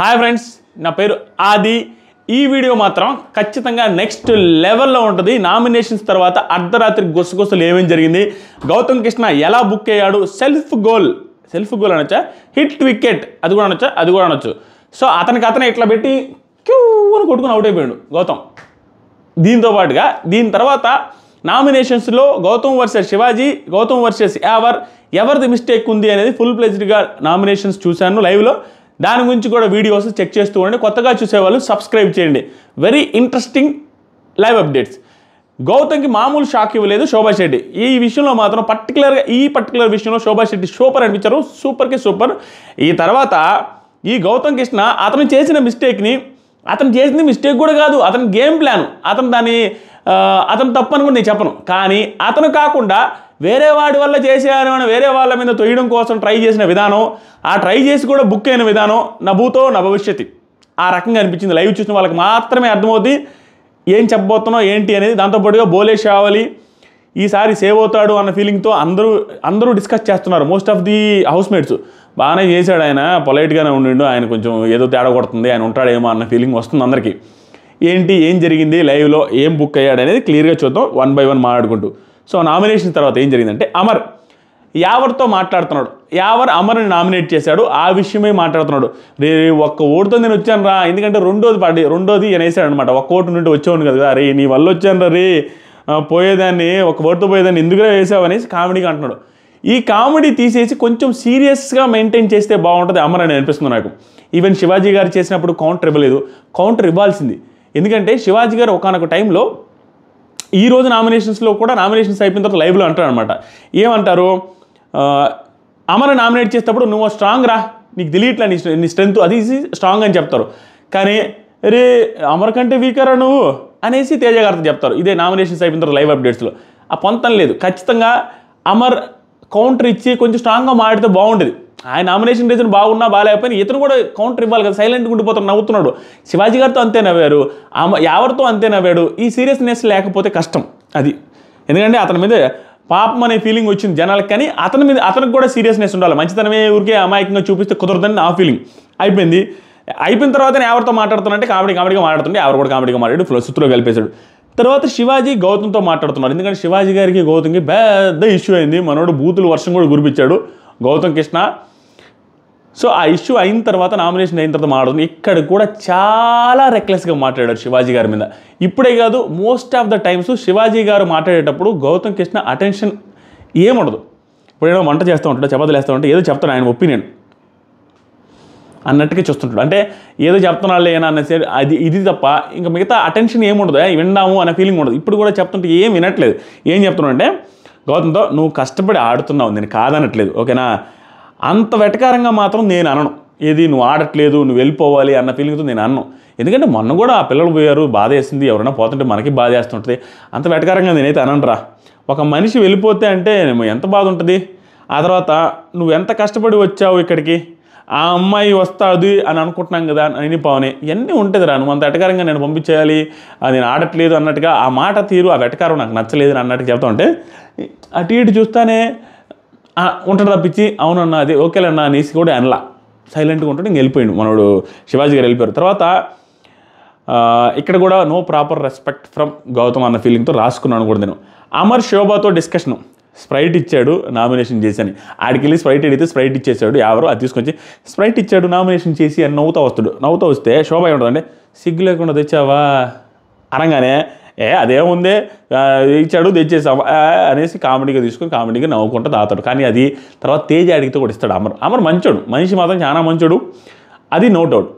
hi friends నా పేరు ఆది ఈ వీడియో మాత్రం ఖచ్చితంగా నెక్స్ట్ లెవెల్లో ఉంటుంది నామినేషన్స్ తర్వాత అర్ధరాత్రి గుసగుసలు ఏమేమి జరిగింది గౌతమ్ కృష్ణ ఎలా బుక్ అయ్యాడు సెల్ఫ్ గోల్ సెల్ఫ్ గోల్ అనొచ్చా హిట్ వికెట్ అది కూడా అనొచ్చా అది కూడా అనొచ్చు సో అతనికి అతనే ఇట్లా పెట్టి క్యూ అని కొట్టుకుని అవుట్ అయిపోయాడు గౌతమ్ దీంతో పాటుగా దీని తర్వాత నామినేషన్స్లో గౌతమ్ వర్సెస్ శివాజీ గౌతమ్ వర్సెస్ యావర్ ఎవరిది మిస్టేక్ ఉంది అనేది ఫుల్ ప్లెజ్డ్గా నామినేషన్స్ చూశాను లైవ్లో దాని గురించి కూడా వీడియోస్ చెక్ చేస్తూ ఉండండి కొత్తగా చూసేవాళ్ళు సబ్స్క్రైబ్ చేయండి వెరీ ఇంట్రెస్టింగ్ లైవ్ అప్డేట్స్ గౌతమ్కి మామూలు షాక్ ఇవ్వలేదు శోభా శెట్టి ఈ విషయంలో మాత్రం పర్టికులర్గా ఈ పర్టికులర్ విషయంలో శోభా శెట్టి సూపర్ అనిపించారు సూపర్కి సూపర్ ఈ తర్వాత ఈ గౌతమ్ కృష్ణ అతను చేసిన మిస్టేక్ని అతను చేసిన మిస్టేక్ కూడా కాదు అతని గేమ్ ప్లాన్ అతను దాన్ని అతను తప్పని కూడా నేను చెప్పను కానీ అతను కాకుండా వేరే వాడి వల్ల చేసేయాలని అని వేరే వాళ్ళ మీద తొయ్యడం కోసం ట్రై చేసిన విధానం ఆ ట్రై చేసి కూడా బుక్ అయిన విధానం నభూతో భూతో నా భవిష్యత్ ఆ రకంగా అనిపించింది లైవ్ చూసిన వాళ్ళకి మాత్రమే అర్థమవుతుంది ఏం చెప్పబోతున్నావు ఏంటి అనేది దాంతోపాటుగా బోలే షావలి ఈసారి సేవ్ అవుతాడు అన్న ఫీలింగ్తో అందరూ అందరూ డిస్కస్ చేస్తున్నారు most of the housemates బాగానే చేశాడు ఆయన పొలైట్గానే ఉండిండు ఆయన కొంచెం ఏదో తేడా కొడుతుంది ఆయన ఉంటాడేమో అన్న ఫీలింగ్ వస్తుంది అందరికీ ఏంటి ఏం జరిగింది లైవ్లో ఏం బుక్ అయ్యాడు అనేది క్లియర్గా చూద్దాం వన్ బై వన్ మాట్లాడుకుంటూ సో నామినేషన్ తర్వాత ఏం జరిగిందంటే అమర్ యావర్తో మాట్లాడుతున్నాడు యావర్ అమర్ని నామినేట్ చేశాడు ఆ విషయమే మాట్లాడుతున్నాడు రే ఒక్క ఓటుతో నేను వచ్చాను రా ఎందుకంటే రెండోది పాడి రెండోది ఈయన వేసాడు అనమాట ఒక్క ఓటు నుండి వచ్చేవాడు కదా రే నీ వల్ల వచ్చాను రా రే పోయేదాన్ని ఒక ఓటుతో పోయేదాన్ని ఎందుకురా వేసావనేసి కామెడీగా అంటున్నాడు ఈ కామెడీ తీసేసి కొంచెం సీరియస్గా మెయింటైన్ చేస్తే బాగుంటుంది అమర్ అని అనిపిస్తుంది నాకు ఈవెన్ శివాజీ గారు చేసినప్పుడు కౌంటర్ ఇవ్వలేదు కౌంటర్ ఇవ్వాల్సింది ఎందుకంటే శివాజీ గారు ఒకనొక టైంలో ఈ రోజు నామినేషన్స్లో కూడా నామినేషన్స్ అయిపోయిన తర్వాత లైవ్లో అంటారు అనమాట ఏమంటారు అమర నామినేట్ చేసేటప్పుడు నువ్వు స్ట్రాంగ్ రా నీకు తెలియట్లే నీ నీ స్ట్రెంత్ అది స్ట్రాంగ్ అని చెప్తారు కానీ రే అమర్ కంటే వీకరా నువ్వు అనేసి తేజ చెప్తారు ఇదే నామినేషన్స్ అయిపోయిన తర్వాత లైవ్ అప్డేట్స్లో ఆ పొంతం లేదు ఖచ్చితంగా అమర్ కౌంటర్ ఇచ్చి కొంచెం స్ట్రాంగ్గా మాడితే బాగుండేది ఆయన నామినేషన్ రీజన్ బాగున్నా బాగాలేకపోయినా ఇతను కూడా కౌంటర్ ఇవ్వాలి కదా సైలెంట్గా ఉండిపోతాడు నవ్వుతున్నాడు శివాజీ గారితో అంతే నవ్వారు ఆమె ఎవరితో అంతే నవ్వాడు ఈ సీరియస్నెస్ లేకపోతే కష్టం అది ఎందుకంటే అతని మీద పాపం అనే ఫీలింగ్ వచ్చింది జనాలకు కానీ అతని మీద అతనికి కూడా సీరియస్నెస్ ఉండాలి మంచితనమే ఊరికే అమాయకంగా చూపిస్తే కుదరదని నా ఫీలింగ్ అయిపోయింది అయిపోయిన తర్వాత ఎవరితో మాట్లాడుతున్నా అంటే కామెడీ కామెడీగా మాట్లాడుతుంటే ఎవరు కూడా కామెడీగా మాట్లాడు ఫ్లో సుత్తులో కలిపేశాడు తర్వాత శివాజీ గౌతమ్తో మాట్లాడుతున్నారు ఎందుకంటే శివాజీ గారికి గౌతమ్కి పెద్ద ఇష్యూ అయింది మనోడు బూతులు వర్షం కూడా గురిపించాడు గౌతమ్ కృష్ణ సో ఆ ఇష్యూ అయిన తర్వాత నామినేషన్ అయిన తర్వాత మాట్లాడు ఇక్కడ కూడా చాలా రెక్లెస్గా మాట్లాడారు శివాజీ గారి మీద ఇప్పుడే కాదు most of the times Shivaji గారు మాట్లాడేటప్పుడు గౌతమ్ కృష్ణ అటెన్షన్ ఏముండదు ఇప్పుడు ఏదో వంట చేస్తూ ఉంటాడు చపాతీలు వేస్తూ ఉంటాడు ఏదో చెప్తాడు ఆయన ఒపీనియన్ అన్నట్టుగా చూస్తుంటాడు అంటే ఏదో చెప్తున్నాడు లేనా అనేసి అది ఇది తప్ప ఇంకా మిగతా అటెన్షన్ ఏముండదు విన్నాము అనే ఫీలింగ్ ఉండదు ఇప్పుడు కూడా చెప్తుంటే ఏం వినట్లేదు ఏం చెప్తున్నాడంటే అంటే గౌతమ్తో నువ్వు కష్టపడి ఆడుతున్నావు నేను కాదనట్లేదు ఓకేనా అంత వెటకారంగా మాత్రం నేను అనను ఏది నువ్వు ఆడట్లేదు నువ్వు వెళ్ళిపోవాలి అన్న ఫీలింగ్తో నేను అన్నాను ఎందుకంటే మొన్న కూడా ఆ పిల్లలు పోయారు బాధ వేసింది ఎవరైనా పోతుంటే మనకి బాధ వేస్తుంటుంది అంత వెటకారంగా నేనైతే అనంట్రా ఒక మనిషి వెళ్ళిపోతే అంటే ఎంత బాధ ఉంటుంది ఆ తర్వాత నువ్వు ఎంత కష్టపడి వచ్చావు ఇక్కడికి ఆ అమ్మాయి వస్తాది అని అనుకుంటున్నాం కదా అని పోనే ఇవన్నీ ఉంటుంది రా నువ్వు అంత ఎటకారంగా నేను పంపించేయాలి నేను ఆడట్లేదు అన్నట్టుగా ఆ మాట తీరు ఆ వెటకారం నాకు నచ్చలేదు అని అన్నట్టు చెప్తా ఉంటే అటు ఇటు చూస్తానే ఉంటాడు తప్పించి అవునన్నా అది ఓకేలన్నా అనేసి కూడా అనలా సైలెంట్గా ఉంటాడు ఇంక వెళ్ళిపోయాడు మనోడు శివాజీ గారు వెళ్ళిపోయారు తర్వాత ఇక్కడ కూడా no proper respect from Gautam అన్న ఫీలింగ్తో రాసుకున్నాను కూడా నేను అమర్ శోభతో డిస్కషను స్ప్రైట్ ఇచ్చాడు నామినేషన్ చేశాను ఆడికి వెళ్ళి స్ప్రైట్ అడిగితే స్ప్రైట్ ఇచ్చేసాడు ఎవరు అది తీసుకొచ్చి స్ప్రైట్ ఇచ్చాడు నామినేషన్ చేసి అని నవ్వుతా వస్తాడు నవ్వుతూ వస్తే శోభ ఏముంటుందండి సిగ్గు లేకుండా తెచ్చావా అనగానే ఏ అదేముందే ఇచ్చాడు తెచ్చేసావు అనేసి కామెడీగా తీసుకొని కామెడీగా నవ్వుకుంటూ దాతాడు కానీ అది తర్వాత తేజ అడిగితే కూడా ఇస్తాడు అమర్ అమర్ మంచోడు మనిషి మాత్రం చాలా మంచోడు అది నో డౌట్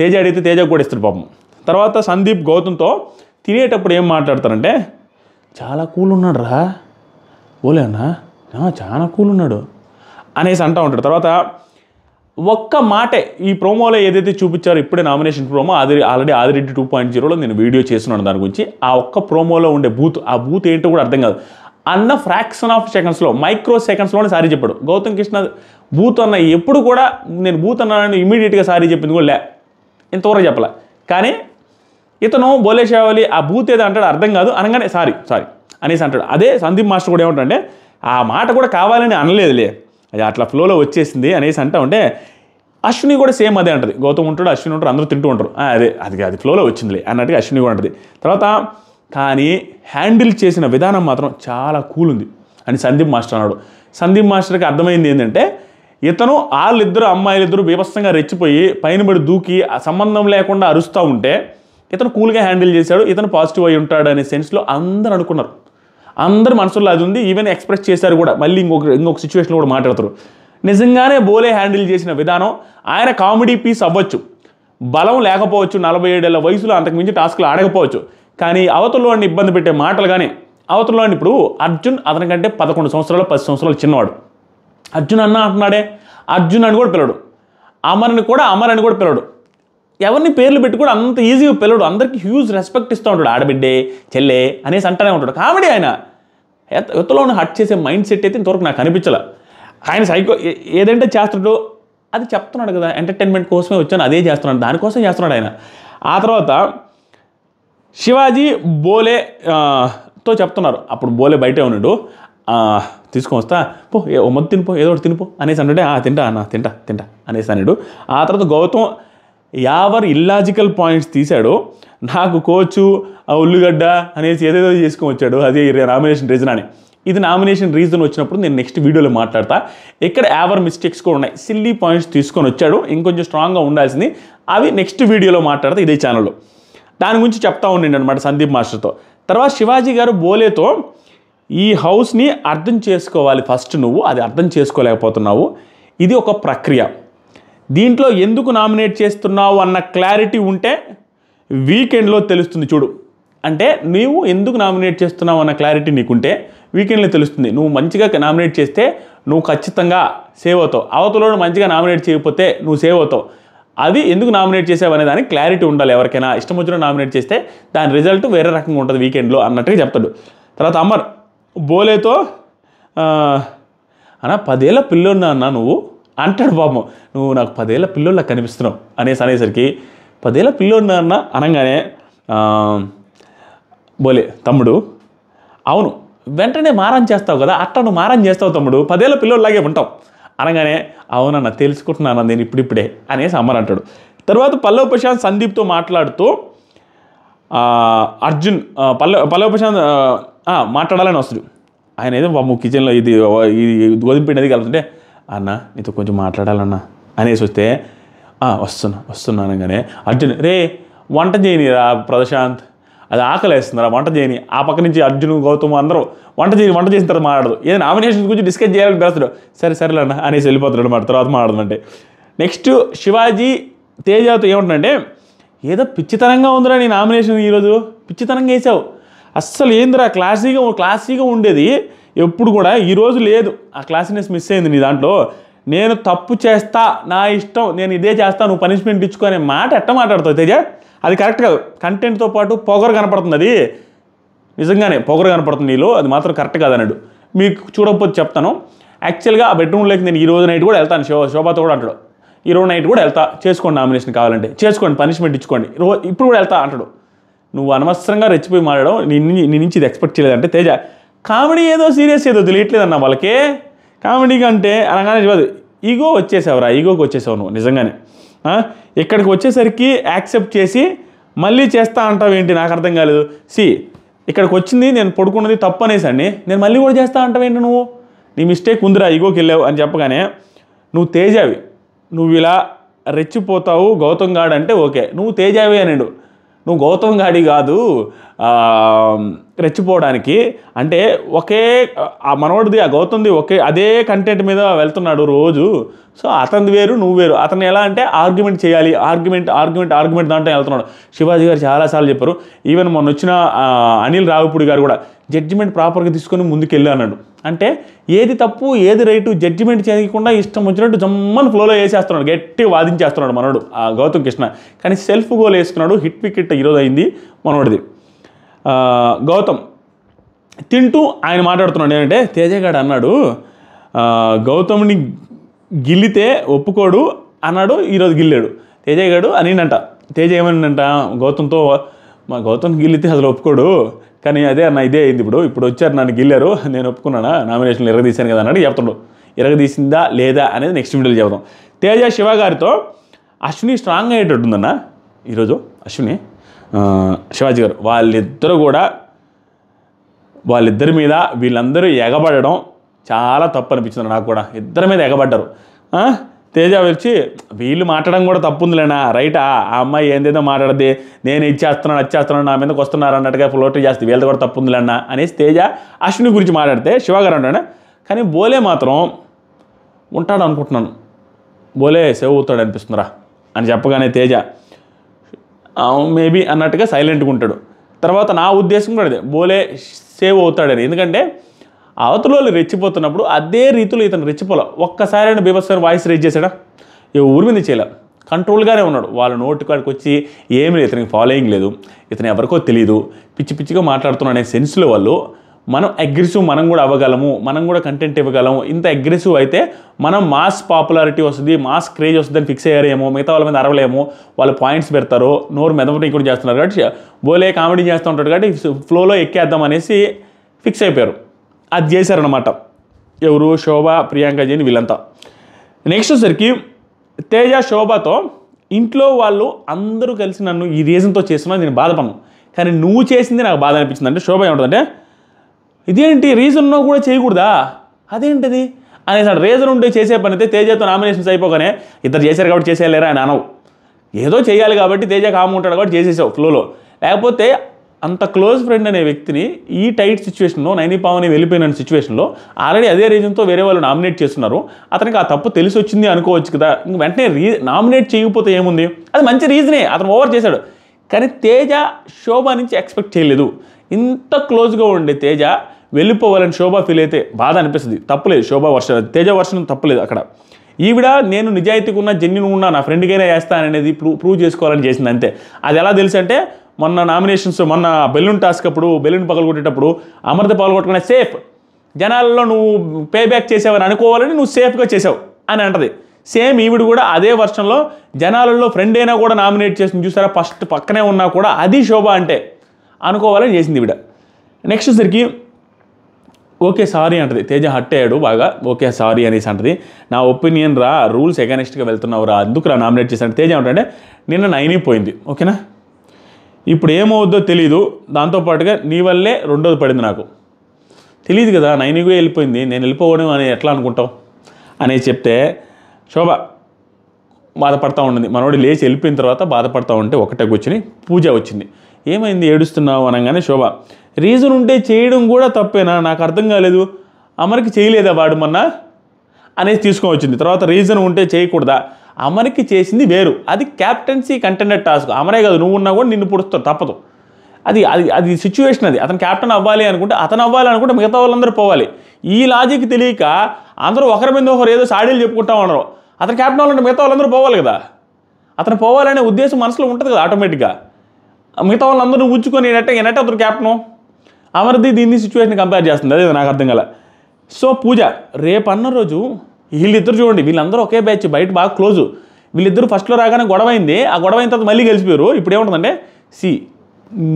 తేజ అడిగితే తేజ కూడా ఇస్తాడు పాపం తర్వాత సందీప్ గౌతమ్తో తినేటప్పుడు ఏం మాట్లాడతారంటే చాలా కూల్ ఉన్నాడు రా ఓలే అన్న చాలా కూల్ ఉన్నాడు అనేసి అంటూ ఉంటాడు తర్వాత ఒక్క మాటే ఈ ప్రోమోలో ఏదైతే చూపించారో ఇప్పుడే నామినేషన్ ప్రోమో అది ఆల్రెడీ ఆదిరెడ్డి టూ పాయింట్ జీరోలో నేను వీడియో చేస్తున్నాను దాని గురించి ఆ ఒక్క ప్రోమోలో ఉండే బూత్ ఆ బూత్ ఏంటో కూడా అర్థం కాదు అన్న ఫ్రాక్షన్ ఆఫ్ సెకండ్స్లో మైక్రో సెకండ్స్లోనే సారీ చెప్పాడు గౌతమ్ కృష్ణ బూత్ అన్న ఎప్పుడు కూడా నేను బూత్ అన్నాను ఇమీడియట్గా సారీ చెప్పింది కూడా లే ఇంతవరకు చెప్పలే కానీ ఇతను బోలే చేయవాలి ఆ బూత్ ఏదో అంటాడు అర్థం కాదు అనగానే సారీ సారీ అనేసి అంటాడు అదే సందీప్ మాస్టర్ కూడా ఏమంటే ఆ మాట కూడా కావాలని అనలేదులే అది అట్లా ఫ్లోలో వచ్చేసింది అనేసి అంటా ఉంటే అశ్విని కూడా సేమ్ అదే అంటది గౌతమ్ ఉంటాడు అశ్విని ఉంటాడు అందరూ తింటూ ఉంటారు అదే అది అది ఫ్లోలో వచ్చిందిలే అన్నట్టుగా అశ్విని కూడా అంటది తర్వాత కానీ హ్యాండిల్ చేసిన విధానం మాత్రం చాలా కూల్ ఉంది అని సందీప్ మాస్టర్ అన్నాడు సందీప్ మాస్టర్కి అర్థమైంది ఏంటంటే ఇతను వాళ్ళిద్దరు అమ్మాయిలిద్దరూ బీభత్సంగా రెచ్చిపోయి పైన పడి దూకి సంబంధం లేకుండా అరుస్తూ ఉంటే ఇతను కూల్గా హ్యాండిల్ చేశాడు ఇతను పాజిటివ్ అయి ఉంటాడు అనే సెన్స్లో అందరూ అనుకున్నారు అందరు మనసులో అది ఉంది ఈవెన్ ఎక్స్ప్రెస్ చేశారు కూడా మళ్ళీ ఇంకొక ఇంకొక సిచ్యువేషన్లో కూడా మాట్లాడతారు నిజంగానే బోలే హ్యాండిల్ చేసిన విధానం ఆయన కామెడీ పీస్ అవ్వచ్చు బలం లేకపోవచ్చు నలభై ఏడేళ్ళ వయసులో అంతకుమించి టాస్క్లు ఆడకపోవచ్చు కానీ అవతలలోని ఇబ్బంది పెట్టే మాటలు కానీ అవతలలోని ఇప్పుడు అర్జున్ అతని కంటే పదకొండు సంవత్సరాలు పది సంవత్సరాలు చిన్నవాడు అర్జున్ అన్న అంటున్నాడే అర్జున్ అని కూడా పిలడు అమర్ అని కూడా అమర్ అని కూడా పిలడు ఎవరిని పేర్లు పెట్టి కూడా అంత ఈజీగా పిల్లడు అందరికీ హ్యూజ్ రెస్పెక్ట్ ఇస్తూ ఉంటాడు ఆడబిడ్డే చెల్లే అనేసి అంటానే ఉంటాడు కామెడీ ఆయన యువతలోని హట్ చేసే మైండ్ సెట్ అయితే ఇంతవరకు నాకు అనిపించాల ఆయన సైకో ఏదంటే చేస్తున్నాడు అది చెప్తున్నాడు కదా ఎంటర్టైన్మెంట్ కోసమే వచ్చాను అదే చేస్తున్నాడు దానికోసం చేస్తున్నాడు ఆయన ఆ తర్వాత శివాజీ బోలే తో చెప్తున్నారు అప్పుడు బోలే బయటే ఉన్నాడు తీసుకొని వస్తా పో మొద్దు తినిపో ఏదో ఒకటి తినిపో అనేసి అంటే తింటా అన్న తింటా తింటా అనేసి అన్నాడు ఆ తర్వాత గౌతమ్ యావర్ ఇల్లాజికల్ పాయింట్స్ తీశాడో నాకు కోచు ఆ ఉల్లిగడ్డ అనేసి ఏదేదో చేసుకొని వచ్చాడు అదే నామినేషన్ రీజన్ అని ఇది నామినేషన్ రీజన్ వచ్చినప్పుడు నేను నెక్స్ట్ వీడియోలో మాట్లాడతా ఇక్కడ యావర్ మిస్టేక్స్ కూడా ఉన్నాయి సిల్లీ పాయింట్స్ తీసుకొని వచ్చాడు ఇంకొంచెం స్ట్రాంగ్గా ఉండాల్సింది అవి నెక్స్ట్ వీడియోలో మాట్లాడతా ఇదే ఛానల్లో దాని గురించి చెప్తా ఉండండి అనమాట సందీప్ మాస్టర్తో తర్వాత శివాజీ గారు బోలేతో ఈ హౌస్ని అర్థం చేసుకోవాలి ఫస్ట్ నువ్వు అది అర్థం చేసుకోలేకపోతున్నావు ఇది ఒక ప్రక్రియ దీంట్లో ఎందుకు నామినేట్ చేస్తున్నావు అన్న క్లారిటీ ఉంటే వీకెండ్లో తెలుస్తుంది చూడు అంటే నీవు ఎందుకు నామినేట్ చేస్తున్నావు అన్న క్లారిటీ నీకుంటే వీకెండ్లో తెలుస్తుంది నువ్వు మంచిగా నామినేట్ చేస్తే నువ్వు ఖచ్చితంగా సేవ్ అవుతావు అవతలలో మంచిగా నామినేట్ చేయకపోతే నువ్వు సేవ్ అవుతావు అది ఎందుకు నామినేట్ చేసావు అనే దానికి క్లారిటీ ఉండాలి ఎవరికైనా ఇష్టం వచ్చిన నామినేట్ చేస్తే దాని రిజల్ట్ వేరే రకంగా ఉంటుంది వీకెండ్లో అన్నట్టుగా చెప్తాడు తర్వాత అమర్ బోలేతో అన్న పదేళ్ళ పిల్లోన్నా అన్న నువ్వు అంటాడు బాబు నువ్వు నాకు పదేళ్ళ పిల్లోళ్ళ కనిపిస్తున్నావు అనేసి అనేసరికి పదేళ్ళ పిల్లోడు అన్న అనగానే బోలే తమ్ముడు అవును వెంటనే మారం చేస్తావు కదా అట్ట నువ్వు మారం చేస్తావు తమ్ముడు పదేళ్ళ పిల్లోళ్ళలాగే ఉంటావు అనగానే అవునన్న తెలుసుకుంటున్నాను నేను ఇప్పుడిప్పుడే అనేసి అమ్మర్ అంటాడు తర్వాత పల్లవ ప్రశాంత్ సందీప్తో మాట్లాడుతూ అర్జున్ పల్లె పల్లవ ప్రశాంత్ మాట్లాడాలని వస్తుంది ఆయన ఏదో కిచెన్లో ఇది ఇది గోధుమ అది కలుగుతుంటే అన్న నీతో కొంచెం మాట్లాడాలన్నా అనేసి వస్తే వస్తున్నా వస్తున్నానగానే అర్జున్ రే వంట చేయనిరా ప్రశాంత్ అది ఆకలేస్తున్నారా వంట చేయని ఆ పక్క నుంచి అర్జున్ గౌతమ్ అందరూ వంట చేయని వంట చేసిన తర్వాత మాట్లాడదు ఏదైనా నామినేషన్ గురించి డిస్కస్ చేయాలని పిలుస్తాడు సరే సరేలన్న అనేసి వెళ్ళిపోతున్నాడు అనమాట తర్వాత మాట్లాడదంటే నెక్స్ట్ శివాజీ తేజాతో ఏమంటుందంటే ఏదో పిచ్చితనంగా ఉందిరా నీ నామినేషన్ ఈరోజు పిచ్చితనంగా వేసావు అస్సలు ఏందిరా క్లాసీగా క్లాసీగా ఉండేది ఎప్పుడు కూడా ఈరోజు లేదు ఆ క్లాసినెస్ మిస్ అయింది నీ దాంట్లో నేను తప్పు చేస్తా నా ఇష్టం నేను ఇదే చేస్తా నువ్వు పనిష్మెంట్ ఇచ్చుకునే మాట ఎట్ట మాట్లాడుతావు తేజ అది కరెక్ట్ కాదు కంటెంట్తో పాటు పొగరు కనపడుతుంది అది నిజంగానే పొగరు కనపడుతుంది నీలో అది మాత్రం కరెక్ట్ అన్నాడు మీకు చూడకపోతే చెప్తాను యాక్చువల్గా ఆ బెడ్రూమ్లోకి నేను ఈ రోజు నైట్ కూడా వెళ్తాను శో శోభాతో కూడా అంటాడు ఈ రోజు నైట్ కూడా వెళ్తా చేసుకోండి నామినేషన్ కావాలంటే చేసుకోండి పనిష్మెంట్ ఇచ్చుకోండి ఇప్పుడు కూడా వెళ్తా అంటాడు నువ్వు అనవసరంగా రెచ్చిపోయి మాట్లాడడం నీ నుంచి ఇది ఎక్స్పెక్ట్ చేయలేదంటే తేజ కామెడీ ఏదో సీరియస్ ఏదో తెలియట్లేదు అన్న వాళ్ళకి కామెడీ కంటే అనగానే చెప్పదు ఈగో వచ్చేసావురా ఈగోకి వచ్చేసావు నువ్వు నిజంగానే ఇక్కడికి వచ్చేసరికి యాక్సెప్ట్ చేసి మళ్ళీ చేస్తా అంటావు ఏంటి నాకు అర్థం కాలేదు సి ఇక్కడికి వచ్చింది నేను పడుకున్నది తప్పు అనేసండి నేను మళ్ళీ కూడా చేస్తా ఏంటి నువ్వు నీ మిస్టేక్ ఉందిరా ఈగోకి వెళ్ళావు అని చెప్పగానే నువ్వు తేజావి నువ్వు ఇలా రెచ్చిపోతావు గౌతమ్ గాడ్ అంటే ఓకే నువ్వు తేజావి అనిడు నువ్వు గౌతమ్ గాడి కాదు రెచ్చిపోవడానికి అంటే ఒకే ఆ మనోడిది ఆ గౌతమ్ది ఒకే అదే కంటెంట్ మీద వెళ్తున్నాడు రోజు సో అతనిది వేరు నువ్వు వేరు అతను ఎలా అంటే ఆర్గ్యుమెంట్ చేయాలి ఆర్గ్యుమెంట్ ఆర్గ్యుమెంట్ ఆర్గ్యుమెంట్ దాంట్లో వెళ్తున్నాడు శివాజీ గారు చాలాసార్లు చెప్పారు ఈవెన్ మొన్న వచ్చిన అనిల్ రావిపూడి గారు కూడా జడ్జిమెంట్ ప్రాపర్గా తీసుకొని ముందుకు అన్నాడు అంటే ఏది తప్పు ఏది రైటు జడ్జిమెంట్ చేయకుండా ఇష్టం వచ్చినట్టు జమ్మని ఫ్లోలో వేసేస్తున్నాడు గట్టి వాదించేస్తున్నాడు మనోడు ఆ గౌతమ్ కృష్ణ కానీ సెల్ఫ్ గోల్ వేసుకున్నాడు హిట్ వికెట్ ఈరోజు అయింది మనోడిది గౌతమ్ తింటూ ఆయన మాట్లాడుతున్నాడు ఏంటంటే తేజగాడు అన్నాడు గౌతమ్ని గిల్లితే ఒప్పుకోడు అన్నాడు ఈరోజు గిల్లాడు తేజగాడు అంట తేజ అంట గౌతమ్తో మా గౌతమ్ గిల్లితే అసలు ఒప్పుకోడు కానీ అదే అన్న ఇదే అయింది ఇప్పుడు ఇప్పుడు వచ్చారు నన్ను గిల్లారు నేను ఒప్పుకున్నానా నామినేషన్లు ఎరగదీశాను కదా అన్నాడు చెప్తుండు ఎరగదీసిందా లేదా అనేది నెక్స్ట్ వీడియోలో చెబుతాం తేజ శివ గారితో అశ్విని స్ట్రాంగ్ అయ్యేటట్టుందన్న ఈరోజు అశ్విని శివాజీ గారు వాళ్ళిద్దరూ కూడా వాళ్ళిద్దరి మీద వీళ్ళందరూ ఎగబడడం చాలా తప్పు అనిపించింది నాకు కూడా ఇద్దరి మీద ఎగబడ్డారు తేజ వచ్చి వీళ్ళు మాట్లాడడం కూడా తప్పుందిలేనా రైటా ఆ అమ్మాయి ఏందేదో మాట్లాడది నేను ఇచ్చేస్తున్నాను వచ్చేస్తున్నాను నా మీదకి వస్తున్నారు అన్నట్టుగా ఫ్లోట్ చేస్తే వీళ్ళది కూడా తప్పుందిలేనా అనేసి తేజ అశ్విని గురించి మాట్లాడితే శివగారు అంటాడు కానీ బోలే మాత్రం ఉంటాడు అనుకుంటున్నాను బోలే సేవ్ అవుతాడు అనిపిస్తుందిరా అని చెప్పగానే తేజ మేబీ అన్నట్టుగా సైలెంట్గా ఉంటాడు తర్వాత నా ఉద్దేశం కూడా అదే బోలే సేవ్ అవుతాడని ఎందుకంటే అవతలలో రెచ్చిపోతున్నప్పుడు అదే రీతిలో ఇతను రెచ్చిపోలే ఒక్కసారైనా బీభత్సర్ వాయిస్ రేజ్ చేశాడా ఊరి మీద చేయలే కంట్రోల్గానే ఉన్నాడు వాళ్ళ నోటు కాడికి వచ్చి ఏమి లేదు ఇతనికి ఫాలోయింగ్ లేదు ఇతను ఎవరికో తెలియదు పిచ్చి పిచ్చిగా మాట్లాడుతున్నాడు అనే సెన్స్లో వాళ్ళు మనం అగ్రెసివ్ మనం కూడా అవ్వగలము మనం కూడా కంటెంట్ ఇవ్వగలము ఇంత అగ్రెసివ్ అయితే మనం మాస్ పాపులారిటీ వస్తుంది మాస్ క్రేజ్ వస్తుందని ఫిక్స్ అయ్యారేమో మిగతా వాళ్ళ మీద అరవలేము వాళ్ళు పాయింట్స్ పెడతారు నోరు మెదపటి కూడా చేస్తున్నారు కాబట్టి బోలే కామెడీ చేస్తూ ఉంటాడు కాబట్టి ఫ్లోలో ఎక్కేద్దాం అనేసి ఫిక్స్ అయిపోయారు అది చేశారనమాట ఎవరు శోభ ప్రియాంక జీని వీళ్ళంతా నెక్స్ట్ వచ్చేసరికి తేజ శోభతో ఇంట్లో వాళ్ళు అందరూ కలిసి నన్ను ఈ రీజన్తో చేస్తున్నా నేను బాధపడను కానీ నువ్వు చేసింది నాకు బాధ అనిపించింది అంటే శోభ ఏమంటుందంటే ఇదేంటి రీజన్నో కూడా చేయకూడదా అదేంటిది అనేసాడు రీజన్ ఉంటే చేసే పని అయితే తేజతో నామినేషన్స్ అయిపోగానే ఇద్దరు చేశారు కాబట్టి చేసేయలేరా అని అనవు ఏదో చేయాలి కాబట్టి తేజ కామ ఉంటాడు కాబట్టి చేసేసావు ఫ్లోలో లేకపోతే అంత క్లోజ్ ఫ్రెండ్ అనే వ్యక్తిని ఈ టైట్ సిచ్యువేషన్లో నైని పావని వెళ్ళిపోయిన సిచ్యువేషన్లో ఆల్రెడీ అదే రీజన్తో వేరే వాళ్ళు నామినేట్ చేస్తున్నారు అతనికి ఆ తప్పు తెలిసి వచ్చింది అనుకోవచ్చు కదా ఇంక వెంటనే రీ నామినేట్ చేయకపోతే ఏముంది అది మంచి రీజనే అతను ఓవర్ చేశాడు కానీ తేజ శోభ నుంచి ఎక్స్పెక్ట్ చేయలేదు ఇంత క్లోజ్గా ఉండే తేజ వెళ్ళిపోవాలని శోభ ఫీల్ అయితే బాధ అనిపిస్తుంది తప్పలేదు శోభ వర్ష తేజ వర్షం తప్పలేదు అక్కడ ఈవిడ నేను నిజాయితీగా ఉన్న జెన్యున్ ఉన్నా నా ఫ్రెండ్కైనా చేస్తాననేది ప్రూ ప్రూవ్ చేసుకోవాలని చేసింది అంతే అది ఎలా తెలుసు అంటే మొన్న నామినేషన్స్ మొన్న బెలూన్ టాస్క్ అప్పుడు బెలూన్ కొట్టేటప్పుడు అమృత పగలగొట్టుకునే సేఫ్ జనాల్లో నువ్వు పే బ్యాక్ చేసావని అనుకోవాలని నువ్వు సేఫ్గా చేసావు అని అంటది సేమ్ ఈవిడ కూడా అదే వర్షంలో జనాలలో ఫ్రెండ్ అయినా కూడా నామినేట్ చేసింది చూసారా ఫస్ట్ పక్కనే ఉన్నా కూడా అది శోభ అంటే అనుకోవాలని చేసింది ఈవిడ నెక్స్ట్ సరికి ఓకే సారీ అంటది తేజ హట్ అయ్యాడు బాగా ఓకే సారీ అనేసి అంటది నా ఒపీనియన్ రా రూల్స్ ఎగనెస్ట్గా వెళ్తున్నావు రా అందుకు రా నామినేట్ చేశాను తేజ ఏమంటే నిన్న నైన్ పోయింది ఓకేనా ఇప్పుడు ఏమవుద్దో తెలీదు దాంతోపాటుగా నీ వల్లే రెండోది పడింది నాకు తెలియదు కదా నైన్కి వెళ్ళిపోయింది నేను వెళ్ళిపోవడం అని ఎట్లా అనుకుంటావు అనేసి చెప్తే శోభ బాధపడతా ఉండింది మనోడు లేచి వెళ్ళిపోయిన తర్వాత బాధపడతా ఉంటే ఒకటే కూర్చుని పూజ వచ్చింది ఏమైంది ఏడుస్తున్నావు అనగానే శోభ రీజన్ ఉంటే చేయడం కూడా తప్పేనా నాకు అర్థం కాలేదు అమరికి చేయలేదా వాడు మొన్న అనేది తీసుకొని వచ్చింది తర్వాత రీజన్ ఉంటే చేయకూడదా అమరికి చేసింది వేరు అది క్యాప్టెన్సీ కంటెండర్ టాస్క్ అమరే కాదు నువ్వు ఉన్నా కూడా నిన్ను పుడుస్తావు తప్పదు అది అది అది సిచ్యువేషన్ అది అతను క్యాప్టెన్ అవ్వాలి అనుకుంటే అతను అవ్వాలి అనుకుంటే మిగతా వాళ్ళందరూ పోవాలి ఈ లాజిక్ తెలియక అందరూ ఒకరి మీద ఒకరు ఏదో సాడీలు చెప్పుకుంటా ఉన్నారు అతను క్యాప్టెన్ అవ్వాలంటే మిగతా వాళ్ళందరూ పోవాలి కదా అతను పోవాలనే ఉద్దేశం మనసులో ఉంటుంది కదా ఆటోమేటిక్గా మిగతా వాళ్ళందరూ ఉంచుకొని ఏంటంటే ఏంటంటే అతను క్యాప్టెను అమర్ది దీన్ని సిచ్యువేషన్ కంపేర్ చేస్తుంది అదే నాకు అర్థం కల సో పూజ రేపు అన్న రోజు వీళ్ళిద్దరు చూడండి వీళ్ళందరూ ఒకే బ్యాచ్ బయట బాగా క్లోజు వీళ్ళిద్దరు ఫస్ట్లో రాగానే గొడవ అయింది ఆ గొడవ అయిన తర్వాత మళ్ళీ కలిసిపోయారు ఇప్పుడు ఏముంటుందంటే సి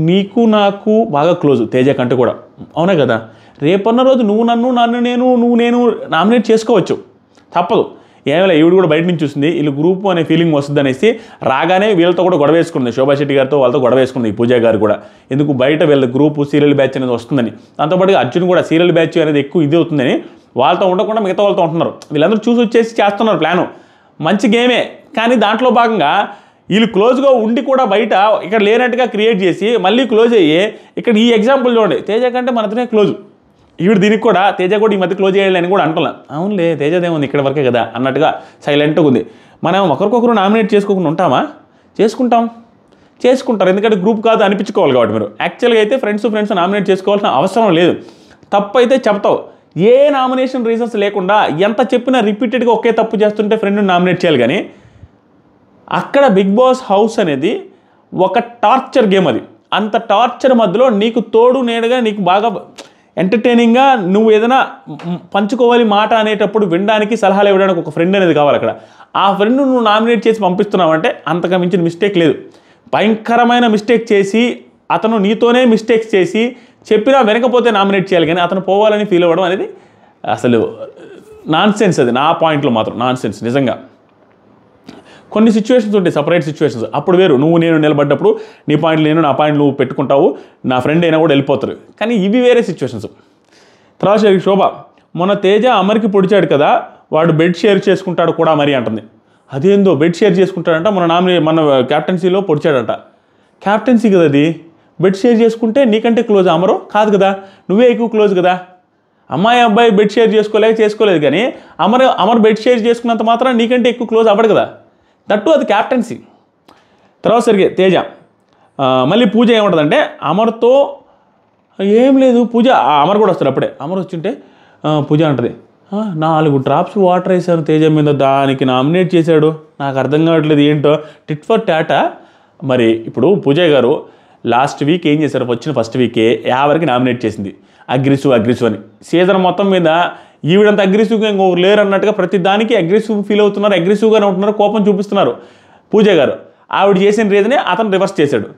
నీకు నాకు బాగా క్లోజ్ తేజ కంటే కూడా అవునా కదా రేపన్న రోజు నువ్వు నన్ను నన్ను నేను నువ్వు నేను నామినేట్ చేసుకోవచ్చు తప్పదు ఏమైనా ఈవిడ కూడా బయట నుంచి చూసింది వీళ్ళు గ్రూప్ అనే ఫీలింగ్ వస్తుంది అనేసి రాగానే వీళ్ళతో కూడా గొడవ వేసుకుంది శోభా శెట్టి గారితో వాళ్ళతో గొడవ వేసుకుంది పూజా గారు కూడా ఎందుకు బయట వీళ్ళ గ్రూప్ సీరియల్ బ్యాచ్ అనేది వస్తుందని దాంతోపాటు అర్జున్ కూడా సీరియల్ బ్యాచ్ అనేది ఎక్కువ ఇది అవుతుందని వాళ్ళతో ఉండకుండా మిగతా వాళ్ళతో ఉంటున్నారు వీళ్ళందరూ చూసి వచ్చేసి చేస్తున్నారు ప్లాను మంచి గేమే కానీ దాంట్లో భాగంగా వీళ్ళు క్లోజ్గా ఉండి కూడా బయట ఇక్కడ లేనట్టుగా క్రియేట్ చేసి మళ్ళీ క్లోజ్ అయ్యి ఇక్కడ ఈ ఎగ్జాంపుల్ చూడండి తేజ కంటే మనతోనే క్లోజ్ ఈవిడ దీనికి కూడా తేజ కూడా ఈ మధ్య క్లోజ్ చేయాలి అని కూడా అంటున్నాను అవునులే తేజదేముంది ఇక్కడ వరకే కదా అన్నట్టుగా సైలెంట్గా ఉంది మనం ఒకరికొకరు నామినేట్ చేసుకోకుండా ఉంటామా చేసుకుంటాం చేసుకుంటారు ఎందుకంటే గ్రూప్ కాదు అనిపించుకోవాలి కాబట్టి మీరు యాక్చువల్గా అయితే ఫ్రెండ్స్ ఫ్రెండ్స్ నామినేట్ చేసుకోవాల్సిన అవసరం లేదు తప్పైతే చెప్తావు ఏ నామినేషన్ రీజన్స్ లేకుండా ఎంత చెప్పినా రిపీటెడ్గా ఒకే తప్పు చేస్తుంటే ఫ్రెండ్ని నామినేట్ చేయాలి కానీ అక్కడ బిగ్ బాస్ హౌస్ అనేది ఒక టార్చర్ గేమ్ అది అంత టార్చర్ మధ్యలో నీకు తోడు నేడుగా నీకు బాగా ఎంటర్టైనింగ్గా నువ్వు ఏదైనా పంచుకోవాలి మాట అనేటప్పుడు వినడానికి సలహాలు ఇవ్వడానికి ఒక ఫ్రెండ్ అనేది కావాలి అక్కడ ఆ ఫ్రెండ్ నువ్వు నామినేట్ చేసి పంపిస్తున్నావంటే అంతగా మించిన మిస్టేక్ లేదు భయంకరమైన మిస్టేక్ చేసి అతను నీతోనే మిస్టేక్స్ చేసి చెప్పినా వెనకపోతే నామినేట్ చేయాలి కానీ అతను పోవాలని ఫీల్ అవ్వడం అనేది అసలు నాన్ uh, సెన్స్ అది నా పాయింట్లో మాత్రం నాన్ సెన్స్ నిజంగా కొన్ని సిచ్యువేషన్స్ ఉంటాయి సపరేట్ సిచ్యువేషన్స్ అప్పుడు వేరు నువ్వు నేను నిలబడ్డప్పుడు నీ పాయింట్లు నేను నా పాయింట్ నువ్వు పెట్టుకుంటావు నా ఫ్రెండ్ అయినా కూడా వెళ్ళిపోతారు కానీ ఇవి వేరే సిచ్యువేషన్స్ తర్వాత శోభ మొన్న తేజ అమరికి పొడిచాడు కదా వాడు బెడ్ షేర్ చేసుకుంటాడు కూడా మరి అంటుంది అదేందో బెడ్ షేర్ చేసుకుంటాడంట మన నామినే మన క్యాప్టెన్సీలో పొడిచాడంట క్యాప్టెన్సీ కదా అది బెడ్ షేర్ చేసుకుంటే నీకంటే క్లోజ్ అమరు కాదు కదా నువ్వే ఎక్కువ క్లోజ్ కదా అమ్మాయి అబ్బాయి బెడ్ షేర్ చేసుకోలేక చేసుకోలేదు కానీ అమర్ అమర్ బెడ్ షేర్ చేసుకున్నంత మాత్రం నీకంటే ఎక్కువ క్లోజ్ అవ్వడు కదా దట్టు అది క్యాప్టెన్సీ తర్వాత సరిగే తేజ మళ్ళీ పూజ ఏముంటుందంటే అమర్తో ఏం లేదు పూజ అమర్ కూడా వస్తారు అప్పుడే అమర్ వచ్చింటే పూజ అంటది నాలుగు డ్రాప్స్ వాటర్ వేసాను తేజ మీద దానికి నామినేట్ చేశాడు నాకు అర్థం కావట్లేదు ఏంటో టిట్ ఫర్ టాటా మరి ఇప్పుడు పూజయ్ గారు లాస్ట్ వీక్ ఏం చేశారు వచ్చిన ఫస్ట్ వీకే యావరికి నామినేట్ చేసింది అగ్రిసు అగ్రిసు అని సీజన్ మొత్తం మీద ఈవిడంత అగ్రెసివ్గా ఇంకో లేరు అన్నట్టుగా ప్రతి దానికి అగ్రెసివ్ ఫీల్ అవుతున్నారు అగ్రెసివ్గానే ఉంటున్నారు కోపం చూపిస్తున్నారు పూజ గారు ఆవిడ చేసిన రీజనే అతను రివర్స్ చేశాడు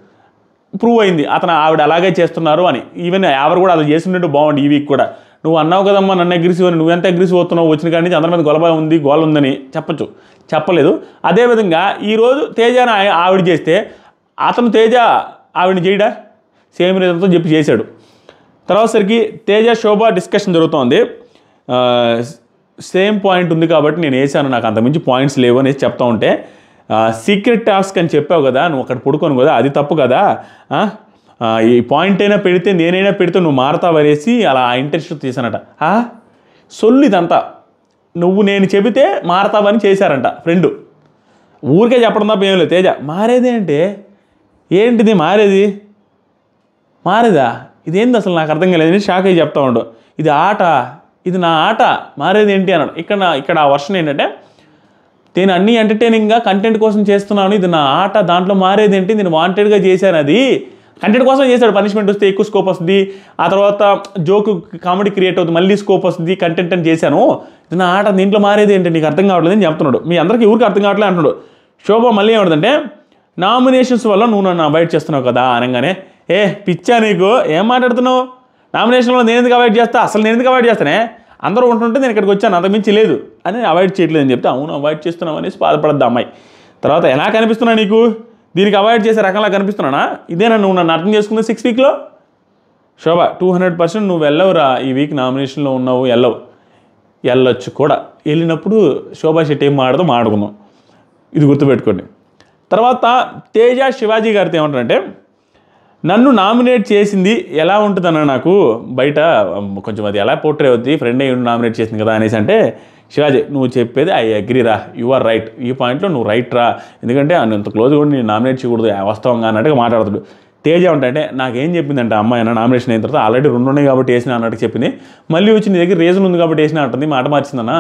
ప్రూవ్ అయింది అతను ఆవిడ అలాగే చేస్తున్నారు అని ఈవెన్ ఎవరు కూడా అది చేసినట్టు బాగుంది ఈ వీక్ కూడా నువ్వు అన్నావు కదమ్మా నన్ను అగ్రెసివ్ అని ఎంత అగ్రెసివ్ అవుతున్నావు వచ్చిన కానీ అందరి మీద గొలబ ఉంది గోల ఉందని చెప్పచ్చు చెప్పలేదు అదేవిధంగా ఈరోజు తేజాన ఆవిడ చేస్తే అతను తేజ ఆవిడని చేయడా సేమ్ రీజన్తో చెప్పి చేశాడు తర్వాత సరికి తేజ శోభ డిస్కషన్ జరుగుతోంది సేమ్ పాయింట్ ఉంది కాబట్టి నేను వేసాను నాకు అంతమించి పాయింట్స్ లేవు అనేసి చెప్తా ఉంటే సీక్రెట్ టాస్క్ అని చెప్పావు కదా నువ్వు అక్కడ పుడుకోను కదా అది తప్పు కదా ఈ పాయింట్ అయినా పెడితే నేనైనా పెడితే నువ్వు అనేసి అలా ఆ ఇంట్రెస్ట్ తీసానట సొల్లు ఇదంతా నువ్వు నేను చెబితే మారతావని చేశారంట ఫ్రెండు ఊరికే చెప్పడం తప్ప ఏం లేదు తేజ మారేది అంటే ఏంటిది మారేది మారేదా ఇదేంది అసలు నాకు అర్థం కాలేదని షాక్ అయ్యి చెప్తా ఉండు ఇది ఆట ఇది నా ఆట మారేది ఏంటి అన్నాడు ఇక్కడ ఇక్కడ ఆ వర్షన్ ఏంటంటే నేను అన్ని ఎంటర్టైనింగ్గా కంటెంట్ కోసం చేస్తున్నాను ఇది నా ఆట దాంట్లో మారేది ఏంటి నేను వాంటెడ్గా చేశాను అది కంటెంట్ కోసం చేశాడు పనిష్మెంట్ వస్తే ఎక్కువ స్కోప్ వస్తుంది ఆ తర్వాత జోక్ కామెడీ క్రియేట్ అవుతుంది మళ్ళీ స్కోప్ వస్తుంది కంటెంట్ అని చేశాను ఇది నా ఆట దీంట్లో మారేది ఏంటి నీకు అర్థం కావట్లేదు అని చెప్తున్నాడు మీ అందరికీ ఊరికి అర్థం కావట్లేదు అంటున్నాడు శోభ మళ్ళీ ఏమంటుందంటే నామినేషన్స్ వల్ల నువ్వు నన్ను అవాయిడ్ చేస్తున్నావు కదా అనగానే ఏ పిచ్చా నీకు ఏం మాట్లాడుతున్నావు నామినేషన్ వల్ల నేను ఎందుకు అవాయిడ్ చేస్తా అసలు నేను ఎందుకు అవాయిడ్ చేస్తానే అందరూ ఉంటుంటే నేను ఇక్కడికి వచ్చాను అంతకుమించి లేదు అని అవాయిడ్ చేయట్లేదు అని చెప్తే అవును అవాయిడ్ చేస్తున్నాం అనేసి బాధపడద్దు అమ్మాయి తర్వాత ఎలా కనిపిస్తున్నా నీకు దీనికి అవాయిడ్ చేసే రకంలా కనిపిస్తున్నానా ఇదేనా నువ్వు నన్ను అర్థం చేసుకుంది సిక్స్ వీక్లో శోభ టూ హండ్రెడ్ పర్సెంట్ నువ్వు వెళ్ళవురా ఈ వీక్ నామినేషన్లో ఉన్నావు వెళ్ళవు వెళ్ళొచ్చు కూడా వెళ్ళినప్పుడు శోభా శెట్టి ఏం ఆడదో మాడుకుందాం ఇది గుర్తుపెట్టుకోండి తర్వాత తేజ శివాజీ గారితో ఏమంటారంటే నన్ను నామినేట్ చేసింది ఎలా ఉంటుందన్న నాకు బయట కొంచెం అది ఎలా పోర్ట్రే అవుద్ది ఫ్రెండ్ అయ్యి నామినేట్ చేసింది కదా అనేసి అంటే శివాజీ నువ్వు చెప్పేది ఐ అగ్రి రా యు ఆర్ రైట్ ఈ పాయింట్లో నువ్వు రైట్ రా ఎందుకంటే అంత క్లోజ్ కూడా నేను నామినేట్ చేయకూడదు వాస్తవంగా అన్నట్టుగా మాట్లాడతాడు తేజ ఉంటే నాకేం చెప్పిందంటే అమ్మాయి అన్న నామినేషన్ అయిన తర్వాత ఆల్రెడీ రెండు ఉన్నాయి కాబట్టి వేసిన అన్నట్టు చెప్పింది మళ్ళీ వచ్చి నీ దగ్గర రీజన్ ఉంది కాబట్టి వేసిన అంటుంది మాట మార్చిందన్న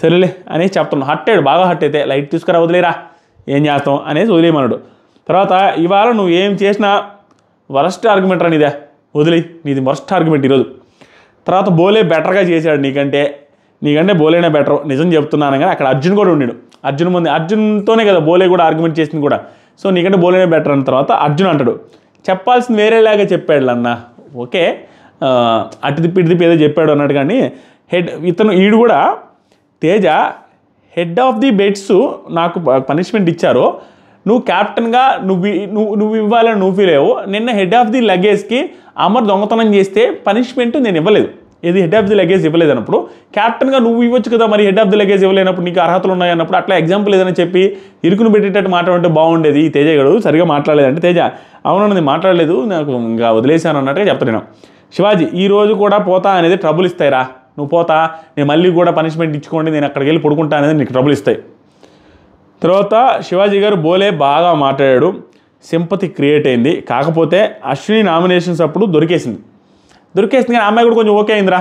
సరేలే అనేసి చెప్తున్నాను హట్టాడు బాగా హట్ అయితే లైట్ తీసుకురా వదిలేరా ఏం చేస్తాం అనేసి వదిలేయమన్నాడు తర్వాత ఇవాళ నువ్వు ఏం చేసినా వరస్ట్ ఆర్గ్యుమెంట్ రా నీదే వదిలి నీది వరస్ట్ ఆర్గ్యుమెంట్ ఈరోజు తర్వాత బోలే బెటర్గా చేశాడు నీకంటే నీకంటే బోలేనే బెటర్ నిజం చెప్తున్నాను కానీ అక్కడ అర్జున్ కూడా ఉండాడు అర్జున్ ముందు అర్జున్తోనే కదా బోలే కూడా ఆర్గ్యుమెంట్ చేసింది కూడా సో నీకంటే బోలేనే బెటర్ అన్న తర్వాత అర్జున్ అంటాడు చెప్పాల్సింది వేరేలాగా చెప్పాడు అన్న ఓకే అటు తిప్పి ఇటు తిప్పి ఏదో చెప్పాడు అన్నాడు కానీ హెడ్ ఇతను ఈడు కూడా Teja head of the beds నాకు పనిష్మెంట్ ఇచ్చారు నువ్వు క్యాప్టెన్గా నువ్వు నువ్వు నువ్వు ఇవ్వాలని నువ్వు ఫీల్ అయ్యావు నిన్న హెడ్ ఆఫ్ ది లగేజ్కి అమర్ దొంగతనం చేస్తే పనిష్మెంట్ నేను ఇవ్వలేదు ఏది హెడ్ ఆఫ్ ది లగేజ్ ఇవ్వలేదు అన్నప్పుడు క్యాప్టెన్గా నువ్వు ఇవ్వచ్చు కదా మరి హెడ్ ఆఫ్ ది లగేజ్ ఇవ్వలేనప్పుడు నీకు అర్హతలు ఉన్నాయి అన్నప్పుడు అట్లా ఎగ్జాంపుల్ ఏదైనా చెప్పి ఇరుకును పెట్టేటట్టు మాట్లాడుంటే బాగుండేది ఈ తేజ గడు సరిగా మాట్లాడలేదంటే తేజ అవునన్నది మాట్లాడలేదు నాకు ఇంకా వదిలేశాను అన్నట్టుగా చెప్తాను శివాజీ ఈ రోజు కూడా పోతా అనేది ట్రబుల్ ఇస్తాయిరా నువ్వు పోతా నేను మళ్ళీ కూడా పనిష్మెంట్ ఇచ్చుకోండి నేను అక్కడికి వెళ్ళి పడుకుంటా అనేది నీకు ట్రబుల్ ఇస్తాయి తర్వాత శివాజీ గారు బోలే బాగా మాట్లాడాడు సింపతి క్రియేట్ అయింది కాకపోతే అశ్విని నామినేషన్స్ అప్పుడు దొరికేసింది దొరికేసింది కానీ అమ్మాయి కూడా కొంచెం ఓకే అయిందిరా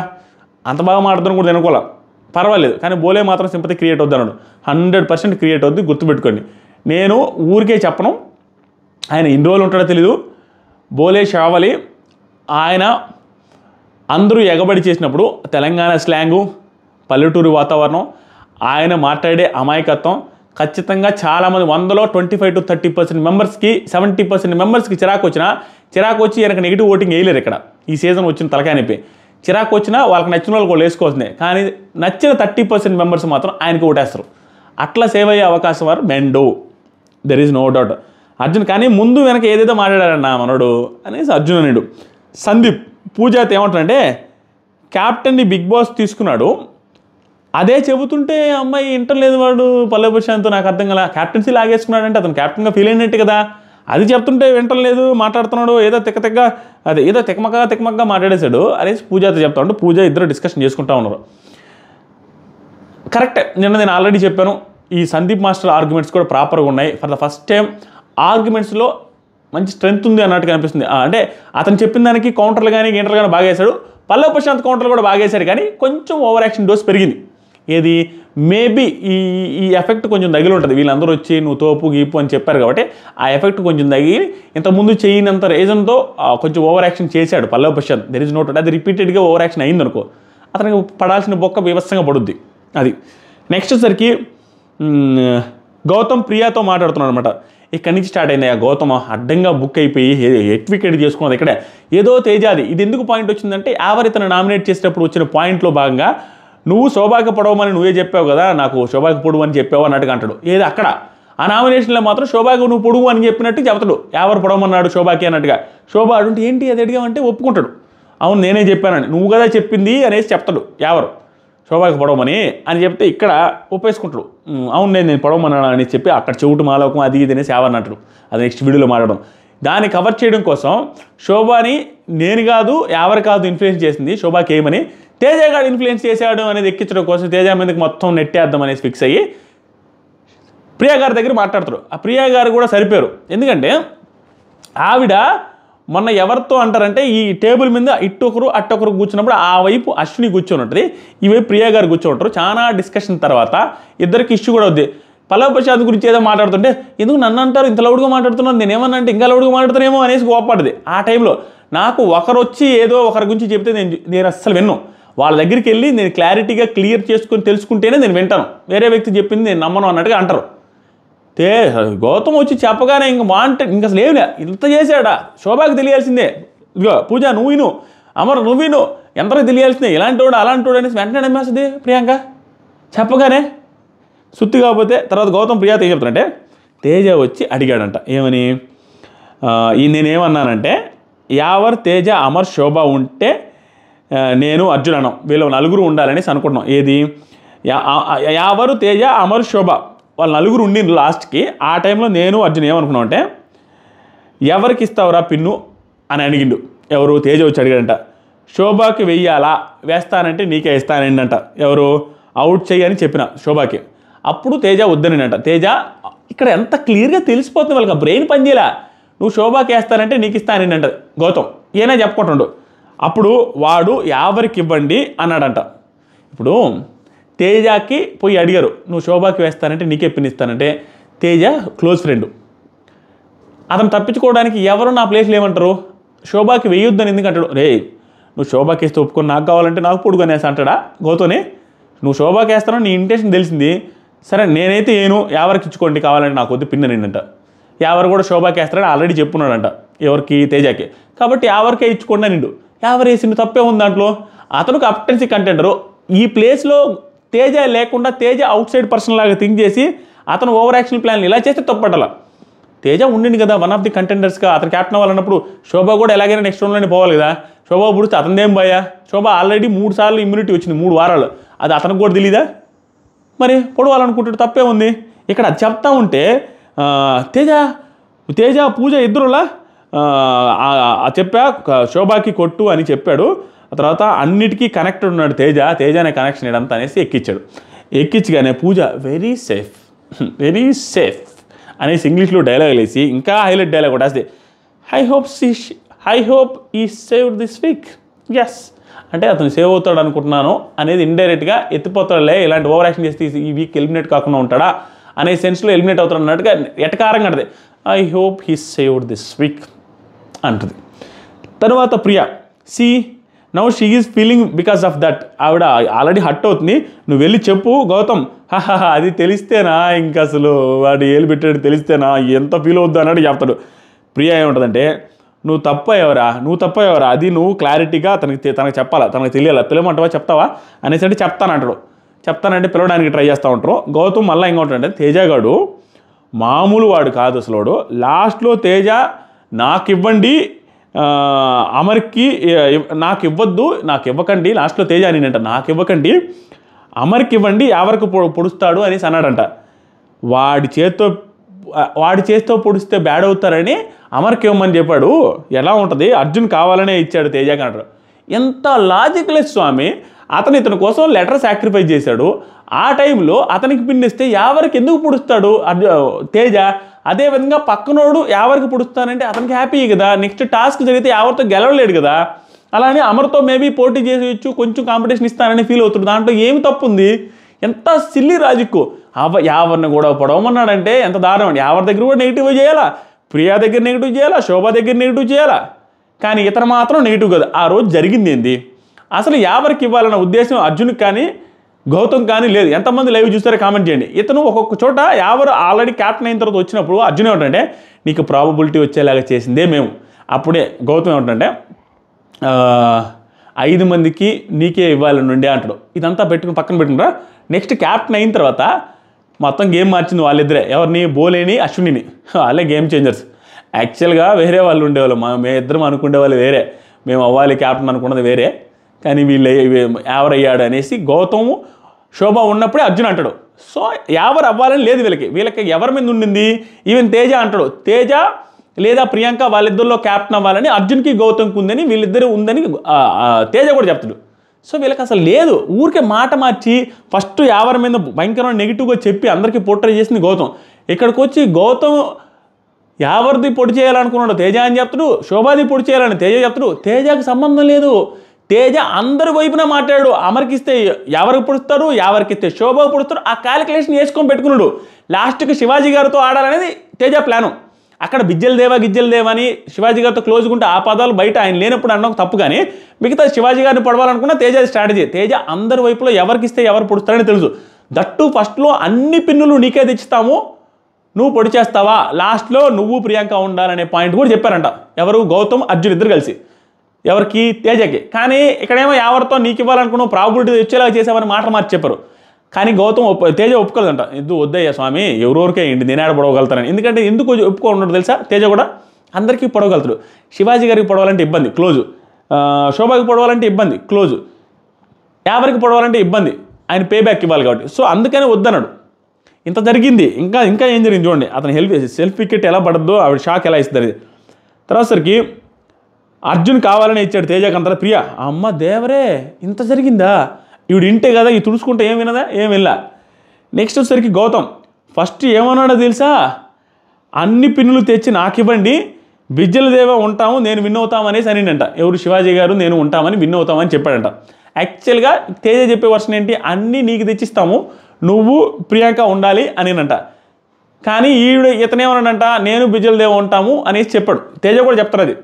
అంత బాగా మాట్లాడుతున్నాను కూడా అనుకోలే పర్వాలేదు కానీ బోలే మాత్రం సింపతి క్రియేట్ అన్నాడు హండ్రెడ్ పర్సెంట్ క్రియేట్ అవుద్ది గుర్తుపెట్టుకోండి నేను ఊరికే చెప్పను ఆయన ఇన్ని రోజులు ఉంటాడో తెలీదు బోలే షావలి ఆయన అందరూ ఎగబడి చేసినప్పుడు తెలంగాణ స్లాంగు పల్లెటూరు వాతావరణం ఆయన మాట్లాడే అమాయకత్వం ఖచ్చితంగా చాలామంది వందలో twenty five to thirty percent మెంబర్స్కి సెవెంటీ పర్సెంట్ మెంబర్స్కి చిరాకు వచ్చినా చిరాకు వచ్చి వెనక నెగిటివ్ ఓటింగ్ వేయలేరు ఇక్కడ ఈ సీజన్ వచ్చిన నొప్పి చిరాకు వచ్చినా వాళ్ళకి నచ్చిన వాళ్ళు కూడా వేసుకోవచ్చు కానీ నచ్చిన థర్టీ పర్సెంట్ మెంబర్స్ మాత్రం ఆయనకి ఓటేస్తారు అట్లా సేవ్ అయ్యే అవకాశం వారు మెండు there is no doubt Arjun కానీ ముందు వెనక ఏదైతే మాట్లాడారన్న మనడు అనేసి అర్జున్ అనేడు సందీప్ పూజాత్ ఏమంటాడంటే క్యాప్టెన్ని బిగ్ బాస్ తీసుకున్నాడు అదే చెబుతుంటే అమ్మాయి ఇంటర్ లేదు వాడు పల్లె ప్రశాంత్ నాకు అర్థం కదా క్యాప్టెన్సీ లాగేసుకున్నాడంటే అతను క్యాప్టెన్గా ఫీల్ అయినట్టు కదా అది చెప్తుంటే వింటం లేదు మాట్లాడుతున్నాడు ఏదో తిక్క తిక్కగా అదే ఏదో తిక్కమగా తిక్కమగా మాట్లాడేశాడు అరే పూజతో చెప్తా ఉంటే పూజ ఇద్దరు డిస్కషన్ చేసుకుంటా ఉన్నారు కరెక్ట్ నిన్న నేను ఆల్రెడీ చెప్పాను ఈ సందీప్ మాస్టర్ ఆర్గ్యుమెంట్స్ కూడా ప్రాపర్గా ఉన్నాయి ఫర్ ద ఫస్ట్ టైం ఆర్గ్యుమెంట్స్లో మంచి స్ట్రెంత్ ఉంది అన్నట్టు కనిపిస్తుంది అంటే అతను చెప్పిన దానికి కౌంటర్లు కానీ గింటర్లు కానీ బాగా వేశాడు పల్లవ ప్రశాంత్ కౌంటర్లు కూడా బాగా వేశాడు కానీ కొంచెం ఓవర్ యాక్షన్ డోస్ పెరిగింది ఏది మేబీ ఈ ఈ ఎఫెక్ట్ కొంచెం తగిలి ఉంటుంది వీళ్ళందరూ వచ్చి నువ్వు తోపు గీపు అని చెప్పారు కాబట్టి ఆ ఎఫెక్ట్ కొంచెం తగిలి ఇంతకుముందు చేయనంత రీజన్తో కొంచెం ఓవర్ యాక్షన్ చేశాడు Pallavi Prashanth there is not అది రిపీటెడ్గా ఓవర్ యాక్షన్ అయింది అనుకో అతనికి పడాల్సిన బొక్క వివస్థంగా పడుద్ది అది నెక్స్ట్ వచ్చేసరికి గౌతమ్ ప్రియాతో మాట్లాడుతున్నాడు అనమాట ఇక్కడి నుంచి స్టార్ట్ అయినాయి ఆ గౌతమ అడ్డంగా బుక్ అయిపోయి ఎట్వికెట్ చేసుకున్నది ఇక్కడ ఏదో తేజాది ఇది ఎందుకు పాయింట్ వచ్చిందంటే యావర్ తను నామినేట్ చేసేటప్పుడు వచ్చిన పాయింట్లో భాగంగా నువ్వు శోభాకి పొడవమని నువ్వే చెప్పావు కదా నాకు సౌభాగ్య పొడువు అని చెప్పావు అన్నట్టుగా అంటాడు ఏది అక్కడ ఆ నామినేషన్లో మాత్రం శోభాకి నువ్వు పొడుగు అని చెప్పినట్టు చెబుతాడు ఎవరు పొడవమన్నాడు శోభాకి అన్నట్టుగా శోభ అడుంటే ఏంటి అది అడిగామంటే ఒప్పుకుంటాడు అవును నేనే చెప్పానని నువ్వు కదా చెప్పింది అనేసి చెప్తాడు ఎవరు శోభాకి పొడవమని అని చెప్తే ఇక్కడ ఒప్పేసుకుంటాడు అవును నేను నేను పొడవమన్నాను అని చెప్పి అక్కడ చెవుటు మాలోకం అది ఇది అనేసి ఎవరన్నట్టు అది నెక్స్ట్ వీడియోలో మాట్లాడడం దాన్ని కవర్ చేయడం కోసం శోభాని నేను కాదు ఎవరు కాదు ఇన్ఫ్లుయెన్స్ చేసింది శోభాకి ఏమని తేజ గారు ఇన్ఫ్లుయెన్స్ చేశాడు అనేది ఎక్కించడం కోసం తేజ మీదకి మొత్తం నెట్టేద్దాం అనేసి ఫిక్స్ అయ్యి ప్రియా గారి దగ్గర మాట్లాడతారు ఆ ప్రియా గారు కూడా సరిపోయారు ఎందుకంటే ఆవిడ మొన్న ఎవరితో అంటారంటే ఈ టేబుల్ మీద ఇట్టొకరు అట్టొకరు కూర్చున్నప్పుడు ఆ వైపు అశ్విని కూర్చొని ఉంటుంది ఈ వైపు ప్రియా గారు కూర్చొని ఉంటారు చాలా డిస్కషన్ తర్వాత ఇద్దరికి ఇష్యూ కూడా వద్ది పల్లవ ప్రసాద్ గురించి ఏదో మాట్లాడుతుంటే ఎందుకు నన్ను అంటారు ఇంత లౌడ్గా మాట్లాడుతున్నాను నేను ఏమన్నా అంటే ఇంకా లౌడ్గా మాట్లాడుతున్నానేమో అనేసి కోపడ్డది ఆ టైంలో నాకు ఒకరు వచ్చి ఏదో ఒకరి గురించి చెప్తే నేను నేను అస్సలు విన్నాను వాళ్ళ దగ్గరికి వెళ్ళి నేను క్లారిటీగా క్లియర్ చేసుకుని తెలుసుకుంటేనే నేను వింటాను వేరే వ్యక్తి చెప్పింది నేను నమ్మను అన్నట్టుగా అంటారు తే గౌతమ్ వచ్చి చెప్పగానే ఇంక వాంట ఇంక అసలు ఏమిలే ఇంత చేశాడా శోభాకి తెలియాల్సిందే ఇదిగో పూజ నువ్వు విను అమర్ నువ్వు విను ఎంతకు తెలియాల్సిందే ఇలాంటి వాడు అలాంటి వాడు అనేసి వెంటనే నమ్మేస్తుంది ప్రియాంక చెప్పగానే సుత్తి కాకపోతే తర్వాత గౌతమ్ ప్రియాత ఏం అంటే తేజ వచ్చి అడిగాడంట ఏమని ఈ నేనేమన్నానంటే యావర్ తేజ అమర్ శోభ ఉంటే నేను అర్జునను వీళ్ళు నలుగురు ఉండాలనేసి అనుకుంటున్నాం ఏది యావరు తేజ అమరు శోభ వాళ్ళు నలుగురు ఉండి లాస్ట్కి ఆ టైంలో నేను అర్జున్ ఏమనుకున్నాం అంటే ఎవరికి ఇస్తావురా పిన్ను అని అడిగిండు ఎవరు తేజ వచ్చి అడిగాడంట శోభాకి వెయ్యాలా వేస్తానంటే నీకే అంట ఎవరు అవుట్ అని చెప్పిన శోభాకి అప్పుడు తేజ వద్దనంట తేజ ఇక్కడ ఎంత క్లియర్గా తెలిసిపోతుంది వాళ్ళకి బ్రెయిన్ పనిచేయాల నువ్వు శోభాకి వేస్తానంటే నీకు అంట గౌతమ్ ఏనా చెప్పుకుంటుండు అప్పుడు వాడు యాభైకి ఇవ్వండి అన్నాడంట ఇప్పుడు తేజకి పోయి అడిగారు నువ్వు శోభాకి వేస్తానంటే నీకే పిన్నిస్తానంటే తేజ క్లోజ్ ఫ్రెండు అతను తప్పించుకోవడానికి ఎవరు నా ప్లేస్లో ఏమంటారు శోభాకి వేయొద్దని ఎందుకు అంటాడు రే నువ్వు శోభాకి వేస్తే ఒప్పుకొని నాకు కావాలంటే నాకు పొడుగునేసి అంటాడా గోతోని నువ్వు శోభాకి వేస్తానో నీ ఇంటెన్షన్ తెలిసింది సరే నేనైతే ఏను ఎవరికి ఇచ్చుకోండి కావాలంటే నాకు వద్దు పిన్న నిన్నంట ఎవరు కూడా శోభాకి వేస్తాడని ఆల్రెడీ చెప్పున్నాడంట ఎవరికి తేజాకి కాబట్టి ఎవరికే ఇచ్చుకోండి నిండు ఎవరు తప్పే ఉంది దాంట్లో అతను అప్టెన్సీ కంటెండరు ఈ ప్లేస్లో తేజ లేకుండా తేజ అవుట్ సైడ్ పర్సన్ లాగా థింక్ చేసి అతను ఓవర్ యాక్షన్ ప్లాన్ ఇలా చేస్తే తప్పట్టాల తేజ ఉండింది కదా వన్ ఆఫ్ ది కంటెండర్స్గా అతను క్యాప్టెన్ అవ్వాలన్నప్పుడు శోభ కూడా ఎలాగైనా నెక్స్ట్ రౌండ్లోనే పోవాలి కదా శోభ పుడితే అతనిదేం భయా శోభ ఆల్రెడీ మూడు సార్లు ఇమ్యూనిటీ వచ్చింది మూడు వారాలు అది అతనికి కూడా తెలియదా మరి పొడవాలనుకుంటాడు తప్పే ఉంది ఇక్కడ చెప్తా ఉంటే తేజ తేజ పూజ ఇద్దరులా చెప్పా శోభాకి కొట్టు అని చెప్పాడు ఆ తర్వాత అన్నిటికీ కనెక్టెడ్ ఉన్నాడు తేజ తేజ అనే కనెక్షన్ ఇడంతా అనేసి ఎక్కించాడు ఎక్కించగానే Pooja very safe very safe అనేసి ఇంగ్లీష్లో డైలాగ్ వేసి ఇంకా హైలైట్ డైలాగ్ కూడా అదే I hope see I hope ఈ సేవ్ దిస్ వీక్ ఎస్ అంటే అతను సేవ్ అవుతాడు అనుకుంటున్నాను అనేది ఇండైరెక్ట్గా ఎత్తిపోతాడులే ఇలాంటి ఓవర్ యాక్షన్ చేస్తే ఈ వీక్ ఎలిమినేట్ కాకుండా ఉంటాడా అనే సెన్స్లో ఎలిమినేట్ అవుతాడు అన్నట్టుగా ఎటకారంగా అంటే I hope he saved this week అంటుంది తర్వాత Priya see now she is feeling because of that ఆవిడ ఆల్రెడీ హట్ అవుతుంది నువ్వు వెళ్ళి చెప్పు గౌతమ్ హాహా అది తెలిస్తేనా ఇంకా అసలు వాడు ఏలు పెట్టాడు తెలిస్తేనా ఎంత ఫీల్ అవుద్దు అన్నాడు చెప్తాడు ప్రియా ఏముంటుందంటే నువ్వు తప్ప ఎవరా నువ్వు తప్ప ఎవరా అది నువ్వు క్లారిటీగా తనకి తనకు చెప్పాలా తనకు తెలియాలా తెలియమంటావా చెప్తావా అనేసి అంటే అంటాడు చెప్తానంటే పిలవడానికి ట్రై చేస్తూ ఉంటారు గౌతమ్ మళ్ళీ ఇంకోటంటే తేజగాడు మామూలు వాడు కాదు అసలు వాడు లాస్ట్లో తేజ నాకు ఇవ్వండి అమర్కి నాకు ఇవ్వద్దు నాకు ఇవ్వకండి లాస్ట్లో తేజ అంట నాకు ఇవ్వకండి అమర్కి ఇవ్వండి ఎవరికి పొడుస్తాడు అనేసి అన్నాడంట వాడి చేత్తో వాడి చేతితో పొడిస్తే బ్యాడ్ అవుతారని అమర్కి ఇవ్వమని చెప్పాడు ఎలా ఉంటుంది అర్జున్ కావాలనే ఇచ్చాడు తేజ అంటారు ఎంత లాజిక్లెస్ స్వామి అతను ఇతని కోసం లెటర్ సాక్రిఫైస్ చేశాడు ఆ టైంలో అతనికి పిన్నిస్తే ఎవరికి ఎందుకు పొడుస్తాడు అర్జు తేజ అదేవిధంగా పక్కనోడు ఎవరికి పుడుస్తానంటే అతనికి హ్యాపీ కదా నెక్స్ట్ టాస్క్ జరిగితే ఎవరితో గెలవలేడు కదా అలానే అమర్తో మేబీ పోటీ చేసేయచ్చు కొంచెం కాంపిటీషన్ ఇస్తానని ఫీల్ అవుతుంది దాంట్లో ఏమి తప్పు ఉంది ఎంత సిల్లి రాజుకు అవ ఎవరిని కూడా పొడవమన్నాడంటే ఎంత దారుణం అండి ఎవరి దగ్గర కూడా నెగిటివ్ చేయాలా ప్రియా దగ్గర నెగిటివ్ చేయాలా శోభ దగ్గర నెగిటివ్ చేయాలా కానీ ఇతను మాత్రం నెగిటివ్ కాదు ఆ రోజు జరిగింది ఏంది అసలు ఎవరికి ఇవ్వాలన్న ఉద్దేశం అర్జున్కి కానీ గౌతమ్ కానీ లేదు ఎంతమంది లైవ్ చూస్తారో కామెంట్ చేయండి ఇతను ఒక్కొక్క చోట ఎవరు ఆల్రెడీ క్యాప్టెన్ అయిన తర్వాత వచ్చినప్పుడు అర్జున్ ఏమిటంటే నీకు ప్రాబబిలిటీ వచ్చేలాగా చేసిందే మేము అప్పుడే గౌతమ్ ఏమిటంటే ఐదు మందికి నీకే ఇవ్వాలని ఉండే అంటాడు ఇదంతా పెట్టుకుని పక్కన పెట్టుకుంటారా నెక్స్ట్ క్యాప్టెన్ అయిన తర్వాత మొత్తం గేమ్ మార్చింది వాళ్ళిద్దరే ఎవరిని బోలేని అశ్వినిని వాళ్ళే గేమ్ చేంజర్స్ యాక్చువల్గా వేరే వాళ్ళు ఉండేవాళ్ళు మా మేము ఇద్దరం అనుకునే వాళ్ళు వేరే మేము అవ్వాలి క్యాప్టెన్ అనుకున్నది వేరే కానీ వీళ్ళు ఎవరయ్యాడు అనేసి గౌతము శోభ ఉన్నప్పుడే అర్జున్ అంటాడు సో ఎవరు అవ్వాలని లేదు వీళ్ళకి వీళ్ళకి ఎవరి మీద ఉండింది ఈవెన్ తేజ అంటాడు తేజ లేదా ప్రియాంక వాళ్ళిద్దరిలో క్యాప్టెన్ అవ్వాలని అర్జున్కి గౌతమ్కి ఉందని వీళ్ళిద్దరూ ఉందని తేజ కూడా చెప్తాడు సో వీళ్ళకి అసలు లేదు ఊరికే మాట మార్చి ఫస్ట్ ఎవరి మీద భయంకరమైన నెగిటివ్గా చెప్పి అందరికీ పోట్రై చేసింది గౌతమ్ ఇక్కడికి వచ్చి గౌతమ్ ఎవరిది పొడి చేయాలనుకున్నాడు తేజ అని చెప్తాడు శోభాది పొడి చేయాలని తేజ చెప్తాడు తేజకు సంబంధం లేదు తేజ అందరి వైపున మాట్లాడు అమరికిస్తే ఎవరికి పుడుస్తారు ఎవరికిస్తే శోభ పుడుస్తారు ఆ క్యాలిక్యులేషన్ వేసుకొని పెట్టుకున్నాడు లాస్ట్కి శివాజీ గారితో ఆడాలనేది తేజ ప్లాను అక్కడ బిజ్జల దేవా గిజ్జల దేవా అని శివాజీ గారితో క్లోజ్ ఉంటే ఆ పదాలు బయట ఆయన లేనప్పుడు అనడం తప్పు కానీ మిగతా శివాజీ గారిని పడవాలనుకున్న తేజ స్ట్రాటజీ తేజ అందరి వైపులో ఎవరికిస్తే ఎవరు పుడుస్తారని తెలుసు దట్టు ఫస్ట్లో అన్ని పిన్నులు నీకే తెచ్చుతాము నువ్వు పొడి చేస్తావా లాస్ట్లో నువ్వు ప్రియాంక ఉండాలనే పాయింట్ కూడా చెప్పారంట ఎవరు గౌతమ్ అర్జున్ ఇద్దరు కలిసి ఎవరికి తేజకి కానీ ఇక్కడేమో ఎవరితో నీకు ఇవ్వాలనుకున్నావు ప్రాబిలిటీ వచ్చేలాగా చేసామని మాట మార్చి చెప్పారు కానీ గౌతమ్ ఒప్ప తేజ ఒప్పుకోలేదంట ఇది వద్దయ్య స్వామి ఎవరెవరికే ఇండి నేనాడ పొడవగలుగుతానని ఎందుకంటే ఎందుకు ఒప్పుకోకుండా తెలుసా తేజ కూడా అందరికీ పొడవగలుగుతాడు శివాజీ గారికి పొడవాలంటే ఇబ్బంది క్లోజు శోభాకి పొడవాలంటే ఇబ్బంది క్లోజు ఎవరికి పొడవాలంటే ఇబ్బంది ఆయన పే బ్యాక్ ఇవ్వాలి కాబట్టి సో అందుకని వద్దన్నాడు ఇంత జరిగింది ఇంకా ఇంకా ఏం జరిగింది చూడండి అతను హెల్ప్ సెల్ఫ్ వికెట్ ఎలా పడద్దో ఆవిడ షాక్ ఎలా ఇస్తుంది తర్వాత సరికి అర్జున్ కావాలని ఇచ్చాడు తేజ ప్రియ అమ్మ దేవరే ఇంత జరిగిందా ఇవిడు ఇంటే కదా ఇవి తుడుచుకుంటే ఏం వినదా ఏం వినలా నెక్స్ట్ వచ్చేసరికి గౌతమ్ ఫస్ట్ ఏమన్నాడో తెలుసా అన్ని పిన్నులు తెచ్చి నాకు ఇవ్వండి దేవ ఉంటాము నేను విన్ అవుతామనేసి అనిండంట ఎవరు శివాజీ గారు నేను ఉంటామని విన్ అవుతామని చెప్పాడంట యాక్చువల్గా తేజ చెప్పే వర్షన్ ఏంటి అన్నీ నీకు తెచ్చిస్తాము నువ్వు ప్రియాంక ఉండాలి అనినంట కానీ ఈవిడ ఇతనేమన్నాడంట నేను దేవ ఉంటాము అనేసి చెప్పాడు తేజ కూడా చెప్తారు అది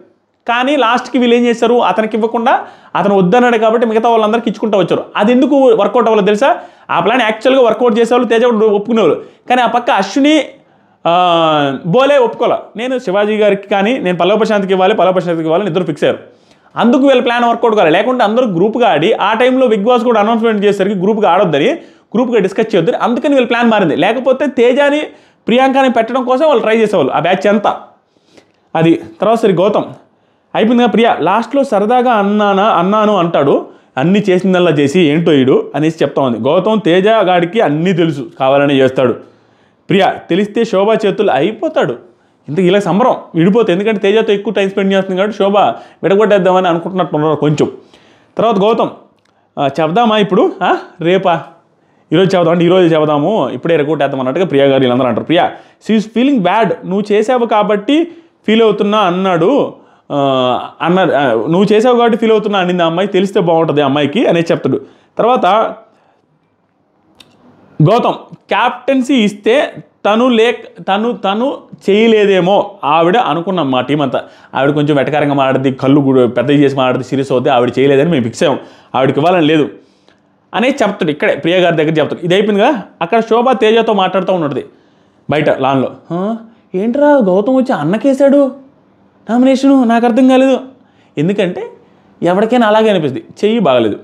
కానీ లాస్ట్కి వీళ్ళు ఏం చేశారు అతనికి ఇవ్వకుండా అతను వద్దన్నాడు కాబట్టి మిగతా వాళ్ళందరికీ ఇచ్చుకుంటూ వచ్చారు అది ఎందుకు వర్కౌట్ అవ్వాలి తెలుసా ఆ ప్లాన్ యాక్చువల్గా వర్కౌట్ చేసేవాళ్ళు తేజ ఒప్పుకునేవారు కానీ ఆ పక్క అశ్విని బోలే ఒప్పుకోలే నేను శివాజీ గారికి కానీ నేను పల్లవ ప్రశాంత్కి ఇవ్వాలి పల్లవ ప్రశాంత్కి ఇవ్వాలని ఇద్దరు ఫిక్స్ అయ్యారు అందుకు వీళ్ళ ప్లాన్ వర్కౌట్ కావాలి లేకుంటే అందరూ గ్రూప్గా ఆడి ఆ టైంలో బిగ్ బాస్ కూడా అనౌన్స్మెంట్ చేసేసరికి గ్రూప్గా ఆడొద్దని గ్రూప్గా డిస్కస్ చేయొద్దని అందుకని వీళ్ళ ప్లాన్ మారింది లేకపోతే తేజాని ప్రియాంకని పెట్టడం కోసం వాళ్ళు ట్రై చేసేవాళ్ళు ఆ బ్యాచ్ ఎంత అది తర్వాత సరి గౌతమ్ అయిపోయిందిగా ప్రియా లాస్ట్లో సరదాగా అన్నానా అన్నాను అంటాడు అన్నీ చేసిందల్లా చేసి ఏంటో ఈడు అనేసి చెప్తా ఉంది గౌతమ్ తేజ గాడికి అన్నీ తెలుసు కావాలని చేస్తాడు ప్రియా తెలిస్తే శోభా చేతులు అయిపోతాడు ఇంత ఇలా సంబరం విడిపోతుంది ఎందుకంటే తేజతో ఎక్కువ టైం స్పెండ్ చేస్తుంది కాబట్టి శోభ విడగొట్టేద్దామని అనుకుంటున్నట్టున్నారు కొంచెం తర్వాత గౌతమ్ చెప్దామా ఇప్పుడు రేపా ఈరోజు చెబుదాం అంటే ఈరోజు చెబుదాము ఇప్పుడే రికార్డ్ అన్నట్టుగా ప్రియా గారు వీళ్ళందరూ అంటారు ప్రియా షీఈస్ ఫీలింగ్ బ్యాడ్ నువ్వు చేసావు కాబట్టి ఫీల్ అవుతున్నా అన్నాడు అన్నారు నువ్వు చేసావు కాబట్టి ఫీల్ అవుతున్నా అనింది అమ్మాయి తెలిస్తే బాగుంటుంది అమ్మాయికి అనేది చెప్తాడు తర్వాత గౌతమ్ క్యాప్టెన్సీ ఇస్తే తను లేక్ తను తను చేయలేదేమో ఆవిడ అనుకున్నాం మా టీం అంతా ఆవిడ కొంచెం వెటకారంగా మాట్లాడుద్ది కళ్ళు పెద్దది చేసి మాట్లాడుద్ది సీరియస్ అవుద్ది ఆవిడ చేయలేదని మేము ఫిక్స్ అయ్యాము ఆవిడకి ఇవ్వాలని లేదు అనేది చెప్తాడు ఇక్కడే ప్రియ గారి దగ్గర చెప్తాడు ఇది అయిపోయింది కదా అక్కడ శోభ తేజతో మాట్లాడుతూ ఉన్నది బయట లాన్లో ఏంట్రా గౌతమ్ వచ్చి అన్నకేసాడు నామినేషను నాకు అర్థం కాలేదు ఎందుకంటే ఎవరికైనా అలాగే అనిపిస్తుంది చెయ్యి బాగలేదు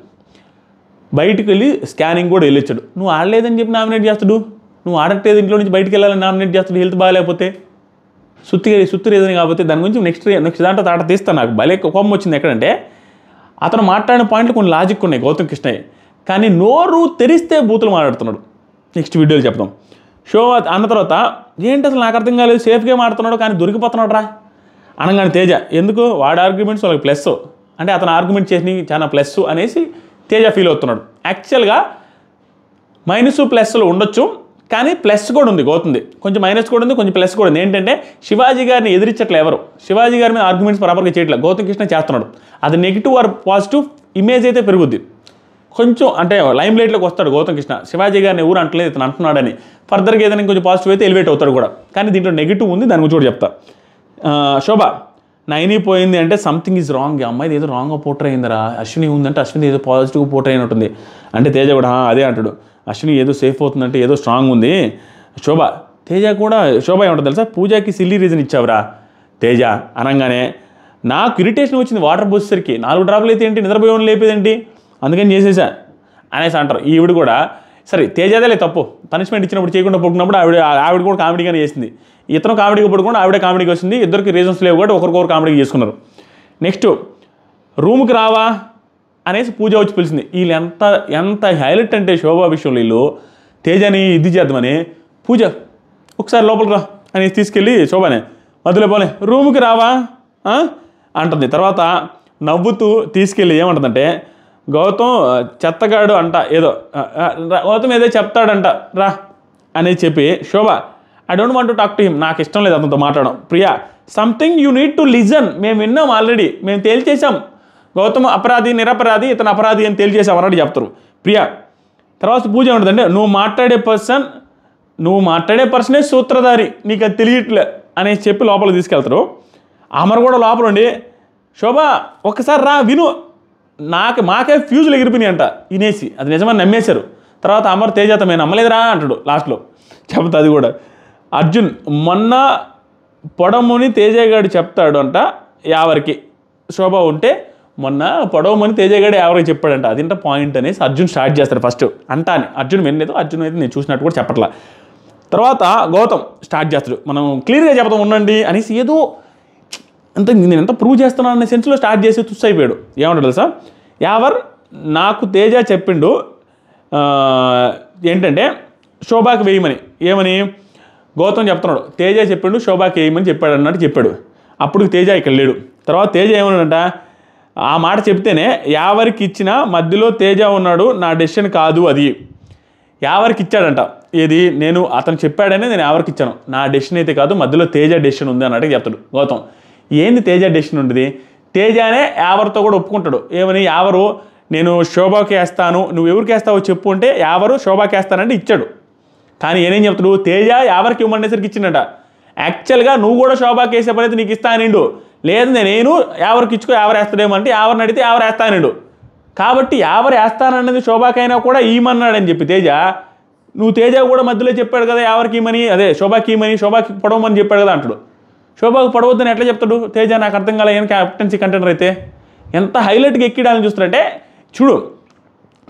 బయటకు వెళ్ళి స్కానింగ్ కూడా వెళ్ళొచ్చాడు నువ్వు ఆడలేదని చెప్పి నామినేట్ చేస్తాడు నువ్వు ఆడట్లేదు ఇంట్లో నుంచి బయటకు వెళ్ళాలని నామినేట్ చేస్తాడు హెల్త్ బాగాలేకపోతే సుత్తి సుత్తి లేదని కాకపోతే దాని గురించి నెక్స్ట్ నెక్స్ట్ దాంట్లో తాట తీస్తాను నాకు భలే కోపం వచ్చింది ఎక్కడంటే అతను మాట్లాడిన పాయింట్లు కొన్ని లాజిక్ ఉన్నాయి గౌతమ్ కృష్ణయ్య కానీ నోరు తెరిస్తే బూతులు మాట్లాడుతున్నాడు నెక్స్ట్ వీడియోలు చెప్తాం షో అన్న తర్వాత ఏంటి అసలు నాకు అర్థం కాలేదు సేఫ్గా మాడుతున్నాడు కానీ దొరికిపోతున్నాడు రా అనగానే తేజ ఎందుకు వాడి ఆర్గ్యుమెంట్స్ వాళ్ళకి ప్లస్ అంటే అతను ఆర్గ్యుమెంట్ చేసి చాలా ప్లస్ అనేసి తేజ ఫీల్ అవుతున్నాడు యాక్చువల్గా మైనస్ ప్లస్లు ఉండొచ్చు కానీ ప్లస్ కూడా ఉంది గోతుంది కొంచెం మైనస్ కూడా ఉంది కొంచెం ప్లస్ కూడా ఉంది ఏంటంటే శివాజీ గారిని ఎదిరించట్లే ఎవరు శివాజీ గారి మీద ఆర్గ్యుమెంట్స్ బరాబర్గా చేయట్లేదు గౌతమ్ కృష్ణ చేస్తున్నాడు అది నెగిటివ్ ఆర్ పాజిటివ్ ఇమేజ్ అయితే పెరుగుద్ది కొంచెం అంటే లైమ్ లైట్లోకి వస్తాడు గౌతమ్ కృష్ణ శివాజీ గారిని ఎవరు అంటలేదు ఇతను అంటున్నాడని ఫర్దర్గా ఏదైనా కొంచెం పాజిటివ్ అయితే ఎలివేట్ అవుతాడు కూడా కానీ దీంట్లో నెగిటివ్ ఉంది దాని గురించి కూడా చెప్తా శోభ నైనీ పోయింది అంటే సంథింగ్ ఈజ్ రాంగ్ అమ్మాయిది ఏదో రాంగ్ పోట్రై అయిందిరా అశ్విని ఉందంటే అశ్విని ఏదో పాజిటివ్గా అయిన అయినట్టుంది అంటే తేజ కూడా అదే అంటాడు అశ్విని ఏదో సేఫ్ అవుతుందంటే ఏదో స్ట్రాంగ్ ఉంది శోభ తేజ కూడా శోభ ఏమంటుంది తెలుసా పూజకి సిల్లీ రీజన్ ఇచ్చావురా తేజ అనగానే నాకు ఇరిటేషన్ వచ్చింది వాటర్ పోసేసరికి నాలుగు డ్రాప్లు అయితే ఏంటి నిద్రపోయేవని లేపేదేంటి అందుకని చేసేసా అనేసి అంటారు ఈవిడ కూడా సరే తేజాదేలే తప్పు పనిష్మెంట్ ఇచ్చినప్పుడు చేయకుండా పుట్టినప్పుడు ఆవిడ ఆవిడ కూడా కామెడీగానే చేసింది ఇతను కామెడీగా పుట్టుకుంటే ఆవిడ కామెడీకి వచ్చింది ఇద్దరికి రీజన్స్ లేవు కాబట్టి ఒకరికొకరు కామెడీకి చేసుకున్నారు నెక్స్ట్ రూమ్కి రావా అనేసి పూజ వచ్చి పిలిచింది వీళ్ళు ఎంత ఎంత హైలైట్ అంటే శోభా విషయంలో వీళ్ళు తేజని ఇది చేద్దామని పూజ ఒకసారి లోపలికి రా అనేసి తీసుకెళ్ళి శోభానే మధ్యలో పోలే రూమ్కి రావా అంటుంది తర్వాత నవ్వుతూ తీసుకెళ్ళి ఏమంటుందంటే గౌతమ్ చెత్తగాడు అంట ఏదో గౌతమ్ ఏదో చెప్తాడంట రా అని చెప్పి Shobha I don't want to talk to him నాకు ఇష్టం లేదు అతనితో మాట్లాడడం Priya something you need to listen మేము విన్నాం ఆల్రెడీ మేము తేల్చేసాం గౌతమ్ అపరాధి నిరపరాధి ఇతను అపరాధి అని తేల్చేసాం అన్నట్టు చెప్తారు ప్రియా తర్వాత పూజ ఉంటుందండి నువ్వు మాట్లాడే పర్సన్ నువ్వు మాట్లాడే పర్సనే సూత్రధారి నీకు అది తెలియట్లే అనేసి చెప్పి లోపలికి తీసుకెళ్తారు అమర్ కూడా లోపల ఉండి శోభ ఒక్కసారి రా విను నాకు మాకే ఫ్యూజులు ఎగిరిపోయినాయి అంట ఇనేసి అది నిజమని నమ్మేశారు తర్వాత అమర్ తేజాత మేము నమ్మలేదురా అంటాడు లాస్ట్లో చెప్తా అది కూడా అర్జున్ మొన్న పొడముని తేజగాడు చెప్తాడు అంట యావరికి శోభ ఉంటే మొన్న పొడవమని తేజగాడు యావరికి చెప్పాడంట అదింట పాయింట్ అనేసి అర్జున్ స్టార్ట్ చేస్తాడు ఫస్ట్ అంటా అని అర్జున్ వినలేదు అర్జున్ అయితే నేను చూసినట్టు కూడా చెప్పట్లా తర్వాత గౌతమ్ స్టార్ట్ చేస్తాడు మనం క్లియర్గా చెప్తాం ఉండండి అనేసి ఏదో అంత నేను ఎంత ప్రూవ్ చేస్తున్నాను అనే సెన్స్లో స్టార్ట్ చేసి తుస్ అయిపోయాడు ఏమంటాడు తెలుసా యావర్ నాకు తేజ చెప్పిండు ఏంటంటే శోభాకి వేయమని ఏమని గౌతమ్ చెప్తున్నాడు తేజ చెప్పిండు శోభాకి వేయమని చెప్పాడు అన్నట్టు చెప్పాడు అప్పుడు తేజ ఇక్కడ లేడు తర్వాత తేజ ఏమన్నాడంట ఆ మాట చెప్తేనే యావరికి ఇచ్చినా మధ్యలో తేజ ఉన్నాడు నా డెసిషన్ కాదు అది యావరికి ఇచ్చాడంట ఏది నేను అతను చెప్పాడనే నేను ఎవరికి ఇచ్చాను నా డెసిషన్ అయితే కాదు మధ్యలో తేజ డెసిషన్ ఉంది అన్నట్టు చెప్తాడు గౌతమ్ ఏంది తేజ డెసిషన్ ఉంటుంది తేజానే యావరితో కూడా ఒప్పుకుంటాడు ఏమని యావరు నేను శోభాకి వేస్తాను నువ్వు ఎవరికి వేస్తావో చెప్పు అంటే యావరు శోభాకి వేస్తానంటే ఇచ్చాడు కానీ ఏనేం చెప్తాడు తేజ యావరికి ఇవ్వమనేసరికి ఇచ్చిండట యాక్చువల్గా నువ్వు కూడా శోభాకి వేసే పని నీకు ఇస్తానిండు లేదు నేను యావరికి ఇచ్చుకో ఎవరు వేస్తాడేమో అంటే యావరిని అడిగితే యావరు వేస్తానిండు కాబట్టి యావరు వేస్తానన్నది శోభాకైనా కూడా ఈమన్నాడని చెప్పి తేజ నువ్వు తేజ కూడా మధ్యలో చెప్పాడు కదా ఎవరికి ఇమని అదే శోభాకి ఇమని శోభాకి పొడవమని చెప్పాడు కదా అంటాడు శోభాకు పడవద్దని ఎట్లా చెప్తాడు తేజ నాకు అర్థం కాలే ఏం కెప్టెన్సీ కంటెండర్ అయితే ఎంత హైలైట్గా ఎక్కిడాలని చూస్తున్నారంటే చూడు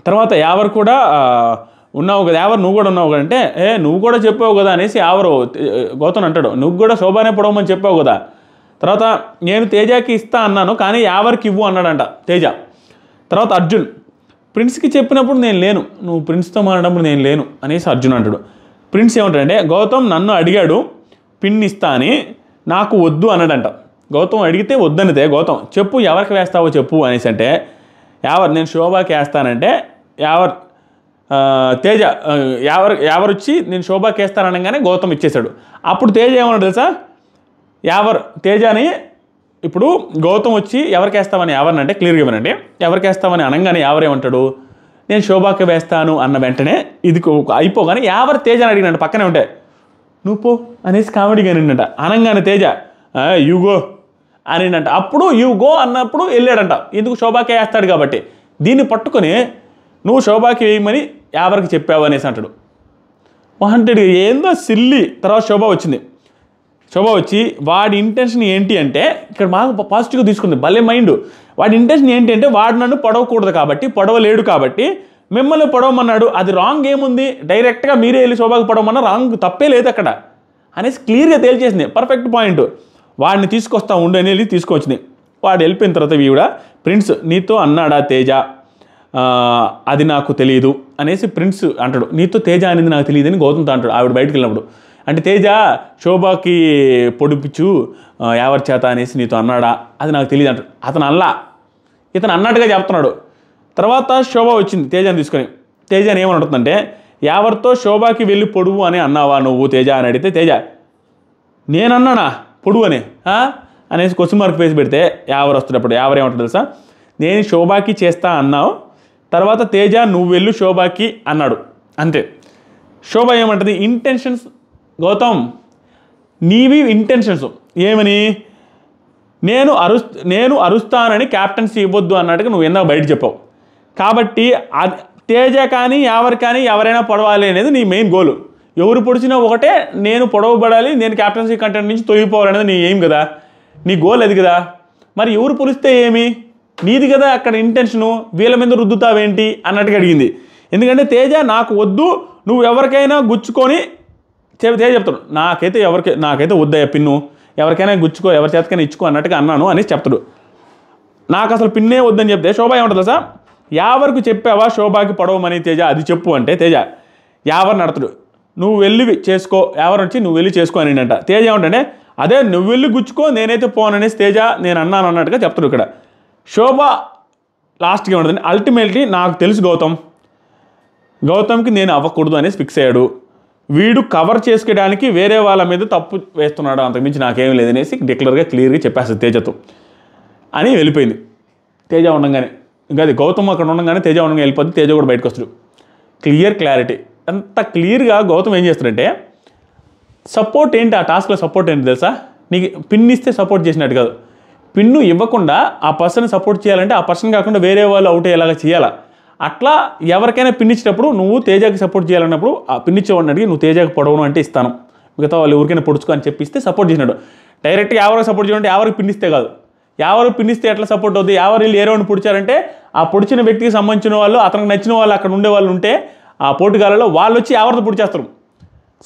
తర్వాత యావర్ కూడా ఉన్నావు కదా ఎవరు నువ్వు కూడా ఉన్నావు కదా అంటే ఏ నువ్వు కూడా చెప్పావు కదా అనేసి యావరు గౌతమ్ అంటాడు నువ్వు కూడా శోభానే పొడవమని చెప్పావు కదా తర్వాత నేను తేజకి ఇస్తా అన్నాను కానీ ఎవరికి ఇవ్వు అన్నాడంట తేజ తర్వాత అర్జున్ ప్రిన్స్కి చెప్పినప్పుడు నేను లేను నువ్వు ప్రిన్స్తో మాట్లాడినప్పుడు నేను లేను అనేసి అర్జున్ అంటాడు ప్రిన్స్ ఏమంటాడంటే గౌతమ్ నన్ను అడిగాడు పిన్ ఇస్తా అని నాకు వద్దు అన్నాడంట గౌతమ్ అడిగితే వద్దనితే గౌతమ్ చెప్పు ఎవరికి వేస్తావో చెప్పు అనేసి అంటే ఎవరు నేను శోభాకి వేస్తానంటే యావర్ తేజ ఎవరు ఎవరు వచ్చి నేను శోభాకి వేస్తానగానే గౌతమ్ ఇచ్చేశాడు అప్పుడు తేజ ఏమన్నాడు తెలుసా యావర్ అని ఇప్పుడు గౌతమ్ వచ్చి ఎవరికి వేస్తామని ఎవరిని అంటే క్లియర్గా ఇవ్వనండి ఎవరికి వేస్తామని అనగానే ఎవరేమంటాడు నేను శోభాకి వేస్తాను అన్న వెంటనే ఇది అయిపోగానే ఎవరు తేజ అని అడిగినాడు పక్కనే ఉంటాయి నువ్వు పో అనేసి కామెడీగా నిన్నట అనగానే తేజ యుగో అని అంట అప్పుడు యు గో అన్నప్పుడు వెళ్ళాడంట ఎందుకు శోభాకే వేస్తాడు కాబట్టి దీన్ని పట్టుకొని నువ్వు శోభాకి వేయమని ఎవరికి చెప్పావు అనేసి అంటాడు వాంటెడ్ ఏందో సిల్లి తర్వాత శోభ వచ్చింది శోభ వచ్చి వాడి ఇంటెన్షన్ ఏంటి అంటే ఇక్కడ మాకు పాజిటివ్గా తీసుకుంది భలే మైండ్ వాడి ఇంటెన్షన్ ఏంటి అంటే వాడు నన్ను పొడవకూడదు కాబట్టి పొడవలేడు కాబట్టి మిమ్మల్ని పొడవమన్నాడు అది రాంగ్ ఏముంది డైరెక్ట్గా మీరే వెళ్ళి శోభాకి పొడవమన్నా రాంగ్ తప్పే లేదు అక్కడ అనేసి క్లియర్గా తేల్చేసింది పర్ఫెక్ట్ పాయింట్ వాడిని తీసుకొస్తా ఉండు అని వెళ్ళి తీసుకొచ్చింది వాడు వెళ్ళిపోయిన తర్వాత ఈవిడ ప్రిన్స్ నీతో అన్నాడా తేజ అది నాకు తెలియదు అనేసి ప్రిన్స్ అంటాడు నీతో తేజ అనేది నాకు తెలియదు అని గౌతమ్తో అంటాడు ఆవిడ బయటకు వెళ్ళినప్పుడు అంటే తేజ శోభాకి పొడిపించు ఎవరి చేత అనేసి నీతో అన్నాడా అది నాకు తెలియదు అంటాడు అతను అల్లా ఇతను అన్నట్టుగా చెప్తున్నాడు తర్వాత శోభ వచ్చింది తేజాని తీసుకొని తేజాని ఏమని ఉంటుందంటే ఎవరితో శోభాకి వెళ్ళి పొడువు అని అన్నావా నువ్వు తేజ అని అడిగితే తేజ నేనన్నానా పొడువు అని అనేసి క్వశ్చన్ మార్క్ వేసి పెడితే యావరు వస్తున్నప్పుడు యావరు ఏమంటారు తెలుసా నేను శోభాకి చేస్తా అన్నావు తర్వాత తేజ నువ్వు వెళ్ళు శోభాకి అన్నాడు అంతే శోభ ఏమంటుంది ఇంటెన్షన్స్ గౌతమ్ నీవి ఇంటెన్షన్స్ ఏమని నేను అరుస్ నేను అరుస్తానని క్యాప్టెన్సీ ఇవ్వద్దు అన్నట్టుగా నువ్వు ఎన్నో బయట చెప్పావు కాబట్టి తేజ కానీ ఎవరు కానీ ఎవరైనా పొడవాలి అనేది నీ మెయిన్ గోల్ ఎవరు పొడిచినా ఒకటే నేను పొడవబడాలి నేను క్యాప్టెన్సీ కంటెంట్ నుంచి అనేది నీ ఏం కదా నీ గోల్ అది కదా మరి ఎవరు పొలిస్తే ఏమి నీది కదా అక్కడ ఇంటెన్షను వీళ్ళ మీద రుద్దుతావేంటి అన్నట్టుగా అడిగింది ఎందుకంటే తేజ నాకు వద్దు నువ్వు ఎవరికైనా గుచ్చుకొని తేజ చెప్తాడు నాకైతే ఎవరికి నాకైతే వద్దయ్య పిన్ను ఎవరికైనా గుచ్చుకో ఎవరి చేతకైనా ఇచ్చుకో అన్నట్టుగా అన్నాను అని చెప్తాడు నాకు అసలు పిన్నే వద్దని చెప్తే శోభ ఏమంటుందా సార్ యావరకు చెప్పావా శోభాకి పొడవమని తేజ అది చెప్పు అంటే తేజ యావర్ నడతడు నువ్వు వెళ్ళి చేసుకో యావర్ వచ్చి నువ్వు వెళ్ళి చేసుకో అని అంట తేజ ఏమంటే అదే నువ్వు వెళ్ళి గుచ్చుకో నేనైతే పోననేసి తేజ నేను అన్నాను అన్నట్టుగా చెప్తాడు ఇక్కడ శోభ లాస్ట్గా ఏమంటుంది అల్టిమేట్లీ నాకు తెలుసు గౌతమ్ గౌతమ్కి నేను అవ్వకూడదు అనేసి ఫిక్స్ అయ్యాడు వీడు కవర్ చేసుకోవడానికి వేరే వాళ్ళ మీద తప్పు వేస్తున్నాడు అంతకుమించి నాకేం లేదనేసి డిక్లర్గా క్లియర్గా చెప్పేస్తుంది తేజతో అని వెళ్ళిపోయింది తేజ ఉండగానే ఇంకా అది గౌతమ్ అక్కడ ఉండగానే తేజ ఉండగా వెళ్ళిపోతే తేజ కూడా బయటకు వస్తాడు క్లియర్ క్లారిటీ అంత క్లియర్గా గౌతమ్ ఏం చేస్తాడంటే సపోర్ట్ ఏంటి ఆ టాస్క్లో సపోర్ట్ ఏంటి తెలుసా నీకు పిన్ ఇస్తే సపోర్ట్ చేసినట్టు కాదు పిన్ను ఇవ్వకుండా ఆ పర్సన్ సపోర్ట్ చేయాలంటే ఆ పర్సన్ కాకుండా వేరే వాళ్ళు అవుట్ అయ్యేలాగా చేయాలా అట్లా ఎవరికైనా పిన్ ఇచ్చినప్పుడు నువ్వు తేజాకి సపోర్ట్ చేయాలన్నప్పుడు ఆ పిన్ ఇచ్చేవాడిని అడిగి నువ్వు తేజాకి పొడవను అంటే ఇస్తాను మిగతా వాళ్ళు ఎవరికైనా పొడుచుకో అని చెప్పిస్తే సపోర్ట్ చేసినాడు డైరెక్ట్గా ఎవరికి సపోర్ట్ చేయాలంటే ఎవరికి పిన్నిస్తే కాదు ఎవరు పిన్నిస్తే ఎట్లా సపోర్ట్ అవుతుంది ఎవరు వీళ్ళు ఏ రౌండ్ పుడిచారంటే ఆ పొడిచిన వ్యక్తికి సంబంధించిన వాళ్ళు అతనికి నచ్చిన వాళ్ళు అక్కడ ఉండే వాళ్ళు ఉంటే ఆ పోటుగాలలో వాళ్ళు వచ్చి ఎవరితో పొడి చేస్తారు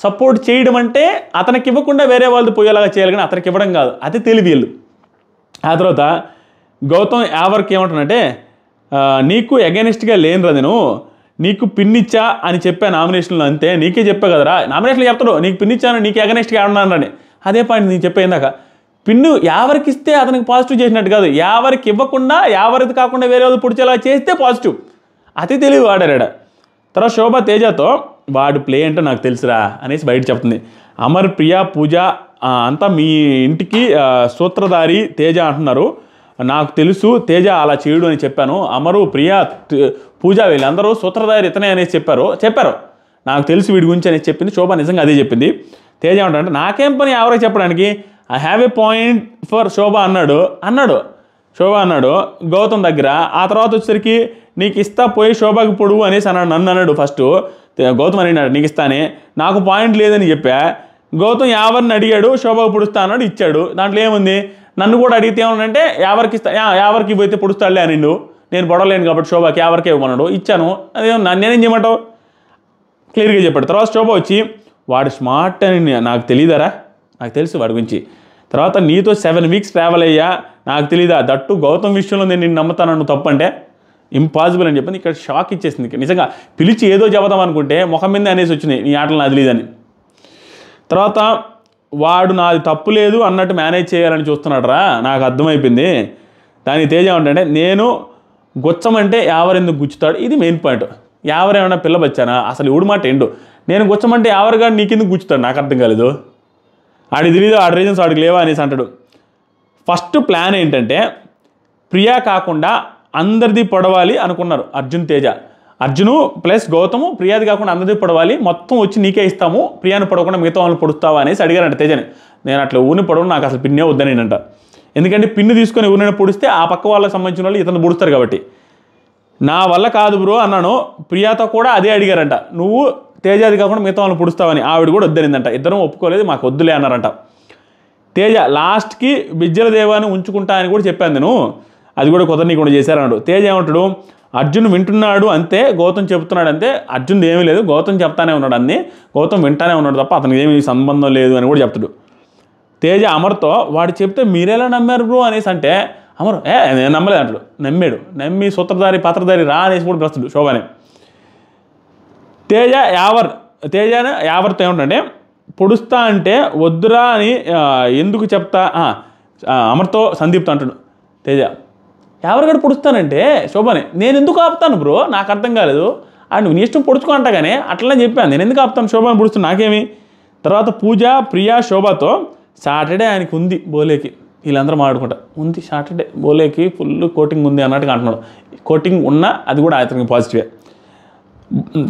సపోర్ట్ చేయడం అంటే అతనికి ఇవ్వకుండా వేరే వాళ్ళది పోయేలాగా చేయాలి కానీ అతనికి ఇవ్వడం కాదు అది తెలివి ఆ తర్వాత గౌతమ్ ఎవరికి ఏమంటానంటే నీకు అగెనిస్ట్గా లేనురా నేను నీకు పిన్నిచ్చా అని చెప్పా నామినేషన్లో అంతే నీకే చెప్పే కదరా నామినేషన్లో చెప్తాడు నీకు పిన్నిచ్చాను నీకు అగెనిస్ట్గా ఏమన్నా అని అదే పాయింట్ నేను చెప్పే ఇందాక పిన్ను ఎవరికి ఇస్తే అతనికి పాజిటివ్ చేసినట్టు కాదు ఎవరికి ఇవ్వకుండా ఎవరిది కాకుండా వేరే వాళ్ళు పుడిచేలా చేస్తే పాజిటివ్ అతి తెలివి వాడారాడ తర్వాత శోభ తేజతో వాడు ప్లే అంటే నాకు తెలుసురా అనేసి బయట చెప్తుంది అమర్ ప్రియా పూజ అంతా మీ ఇంటికి సూత్రధారి తేజ అంటున్నారు నాకు తెలుసు తేజ అలా చేయడు అని చెప్పాను అమరు ప్రియా పూజ వీళ్ళందరూ సూత్రధారి ఇతనే అనేసి చెప్పారు చెప్పారు నాకు తెలుసు వీడి గురించి అనేసి చెప్పింది శోభ నిజంగా అదే చెప్పింది తేజ అంటే నాకేం పని ఎవరికి చెప్పడానికి I have a point for Shobha అన్నాడు అన్నాడు శోభ అన్నాడు గౌతమ్ దగ్గర ఆ తర్వాత వచ్చేసరికి నీకు ఇస్తా పోయి శోభకి పొడువు అనేసి అన్నాడు నన్ను అన్నాడు ఫస్ట్ గౌతమ్ అడిగినాడు నీకు ఇస్తానే నాకు పాయింట్ లేదని చెప్పా గౌతమ్ ఎవరిని అడిగాడు శోభకు పొడుస్తా అన్నాడు ఇచ్చాడు దాంట్లో ఏముంది నన్ను కూడా అడిగితే అంటే ఎవరికి ఇస్తా యావరికి పోయితే పొడుస్తాడులే అని నేను పొడవలేను కాబట్టి శోభకి ఎవరికి ఇవ్వమన్నాడు ఇచ్చాను అదే నేనేం చేయమంటావు క్లియర్గా చెప్పాడు తర్వాత శోభ వచ్చి వాడు స్మార్ట్ అని నాకు తెలియదరా నాకు తెలుసు వాడి గురించి తర్వాత నీతో సెవెన్ వీక్స్ ట్రావెల్ అయ్యా నాకు తెలీదా దట్టు గౌతమ్ విషయంలో నేను నిన్ను నమ్ముతానన్ను తప్పంటే ఇంపాసిబుల్ అని చెప్పింది ఇక్కడ షాక్ ఇచ్చేసింది నిజంగా పిలిచి ఏదో చెబుదాం అనుకుంటే ముఖం మీద అనేసి వచ్చినాయి నీ ఆటలు నాది లేదని తర్వాత వాడు నాది తప్పు లేదు అన్నట్టు మేనేజ్ చేయాలని చూస్తున్నాడరా నాకు అర్థమైపోయింది దాని తేజ ఏమంటే నేను గుచ్చమంటే ఎవరెందుకు గుచ్చుతాడు ఇది మెయిన్ పాయింట్ ఎవరేమన్నా పిల్లబచ్చానా అసలు ఎవడు మాట ఎండు నేను గుచ్చమంటే ఎవరుగా నీకెందుకు గుచ్చుతాడు నాకు అర్థం కాలేదు ఆడి తెలియదు ఆడి రీజన్స్ ఆడికి లేవా అనేసి అంటాడు ఫస్ట్ ప్లాన్ ఏంటంటే ప్రియా కాకుండా అందరిది పొడవాలి అనుకున్నారు అర్జున్ తేజ అర్జును ప్లస్ గౌతము ప్రియాది కాకుండా అందరిది పొడవాలి మొత్తం వచ్చి నీకే ఇస్తాము ప్రియాను పొడవకుండా మిగతా వాళ్ళని పొడుస్తావా అనేసి అడిగారంట తేజని నేను అట్లా ఊరిని పొడవు నాకు అసలు పిన్నే అంట ఎందుకంటే పిన్ను తీసుకొని ఊరిని పొడిస్తే ఆ పక్క వాళ్ళకి సంబంధించిన వాళ్ళు ఇతను పొడుస్తారు కాబట్టి నా వల్ల కాదు బ్రో అన్నాను ప్రియాతో కూడా అదే అడిగారంట నువ్వు తేజాది కాకుండా మిగతా వాళ్ళని పుడుస్తామని ఆవిడ కూడా వద్దనిందంట ఇద్దరం ఒప్పుకోలేదు మాకు వద్దులే అన్నారంట తేజ లాస్ట్కి బిజ్జల దేవాన్ని ఉంచుకుంటా అని కూడా చెప్పాను నేను అది కూడా కొత్త కూడా చేశారన్నాడు తేజ ఏమంటాడు అర్జున్ వింటున్నాడు అంతే గౌతమ్ చెప్తున్నాడు అంతే అర్జున్ ఏమీ లేదు గౌతమ్ చెప్తానే ఉన్నాడు అన్ని గౌతమ్ వింటానే ఉన్నాడు తప్ప అతనికి ఏమీ సంబంధం లేదు అని కూడా చెప్తాడు తేజ అమర్తో వాడు చెప్తే మీరెలా నమ్మారు బ్రో అనేసి అంటే అమరు ఏ నేను నమ్మలేదు అంటాడు నమ్మాడు నమ్మి సూత్రధారి పాత్రధారి రా అనేసి కూడా ప్రస్తుడు శోభనే తేజ యావర్ తేజాన యావర్తో ఏమిటంటే పొడుస్తా అంటే వద్దురా అని ఎందుకు చెప్తా అమర్తో సందీప్తో అంటాడు తేజ యావర్ ఎవరికడ పొడుస్తానంటే శోభనే నేను ఎందుకు ఆపుతాను బ్రో నాకు అర్థం కాలేదు అండ్ నీ ఇష్టం పొడుచుకో అంటగానే అట్లనే చెప్పాను నేను ఎందుకు ఆపుతాను శోభని పొడుస్తాను నాకేమి తర్వాత పూజ ప్రియా శోభతో సాటర్డే ఆయనకి ఉంది బోలేకి వీళ్ళందరూ మాట్లాడుకుంటా ఉంది సాటర్డే బోలేకి ఫుల్ కోటింగ్ ఉంది అన్నట్టుగా అంటున్నాడు కోటింగ్ ఉన్నా అది కూడా అతనికి పాజిటివే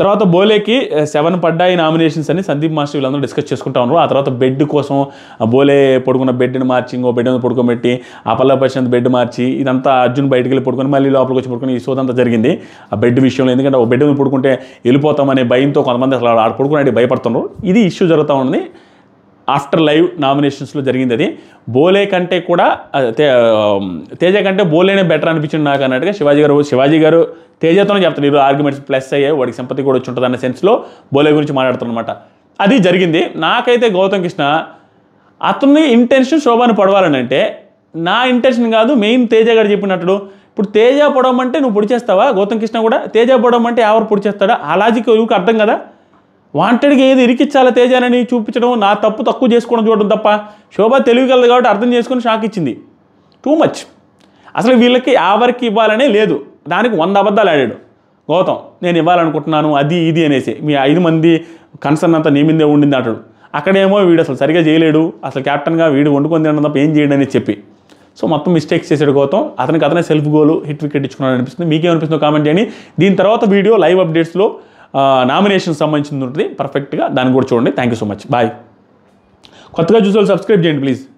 తర్వాత బోలేకి సెవెన్ పడ్డాయి నామినేషన్స్ అని సందీప్ మాస్టర్ వీళ్ళందరూ డిస్కస్ చేసుకుంటా ఉన్నారు ఆ తర్వాత బెడ్ కోసం బోలే పడుకున్న బెడ్ని మార్చి ఇంకో బెడ్ పడుకోబెట్టి ఆ పల్లవ ప్రశాంత్ బెడ్ మార్చి ఇదంతా అర్జున్ బయటకు వెళ్ళి పడుకొని మళ్ళీ లోపలికి వచ్చి పడుకొని ఈ సోదంతా జరిగింది ఆ బెడ్ విషయంలో ఎందుకంటే ఒక బెడ్ మీద పడుకుంటే వెళ్ళిపోతామనే భయంతో కొంతమంది అసలు ఆడ పడుకునే భయపడుతున్నారు ఇది ఇష్యూ జరుగుతూ ఉంది ఆఫ్టర్ లైవ్ నామినేషన్స్లో జరిగింది అది బోలే కంటే కూడా తేజ కంటే బోలేనే బెటర్ అనిపించింది నాకు అన్నట్టుగా శివాజీ గారు శివాజీ గారు తేజతోనే చెప్తారు ఈరోజు ఆర్గ్యుమెంట్స్ ప్లస్ అయ్యాయి వాడికి సంపత్తి కూడా వచ్చి ఉంటుంది అన్న సెన్స్లో బోలే గురించి మాట్లాడుతున్నమాట అది జరిగింది నాకైతే గౌతమ్ కృష్ణ అతని ఇంటెన్షన్ శోభాను పడవాలనంటే అంటే నా ఇంటెన్షన్ కాదు మెయిన్ తేజ గారు చెప్పినట్టు ఇప్పుడు తేజ పొడవమంటే నువ్వు పొడిచేస్తావా గౌతమ్ కృష్ణ కూడా తేజ పొడవమంటే ఎవరు పొడిచేస్తాడా ఆ లాజిక్ అర్థం కదా వాంటెడ్గా ఏది ఇరికిచ్చాలా తేజానని చూపించడం నా తప్పు తక్కువ చేసుకోవడం చూడడం తప్ప శోభ తెలివి కలదు కాబట్టి అర్థం చేసుకుని షాక్ ఇచ్చింది టూ మచ్ అసలు వీళ్ళకి ఎవరికి ఇవ్వాలనే లేదు దానికి వంద అబద్ధాలు ఆడాడు గౌతమ్ నేను ఇవ్వాలనుకుంటున్నాను అది ఇది అనేసి మీ ఐదు మంది కన్సర్న్ అంతా నియమిందే ఉండింది అంటాడు అక్కడేమో వీడు అసలు సరిగా చేయలేడు అసలు కెప్టెన్గా వీడు వండుకొని తినడం తప్ప ఏం చేయడు అని చెప్పి సో మొత్తం మిస్టేక్స్ చేశాడు గౌతమ్ అతనికి అతనే సెల్ఫ్ గోలు హిట్ వికెట్ ఇచ్చుకున్నాడు అనిపిస్తుంది మీకేమనిపిస్తుందో కామెంట్ చేయండి దీని తర్వాత వీడియో లైవ్ అప్డేట్స్లో నామినేషన్ సంబంధించింది ఉంటుంది పర్ఫెక్ట్గా దాన్ని కూడా చూడండి thank you so much bye కొత్తగా చూసే సబ్స్క్రైబ్ చేయండి ప్లీజ్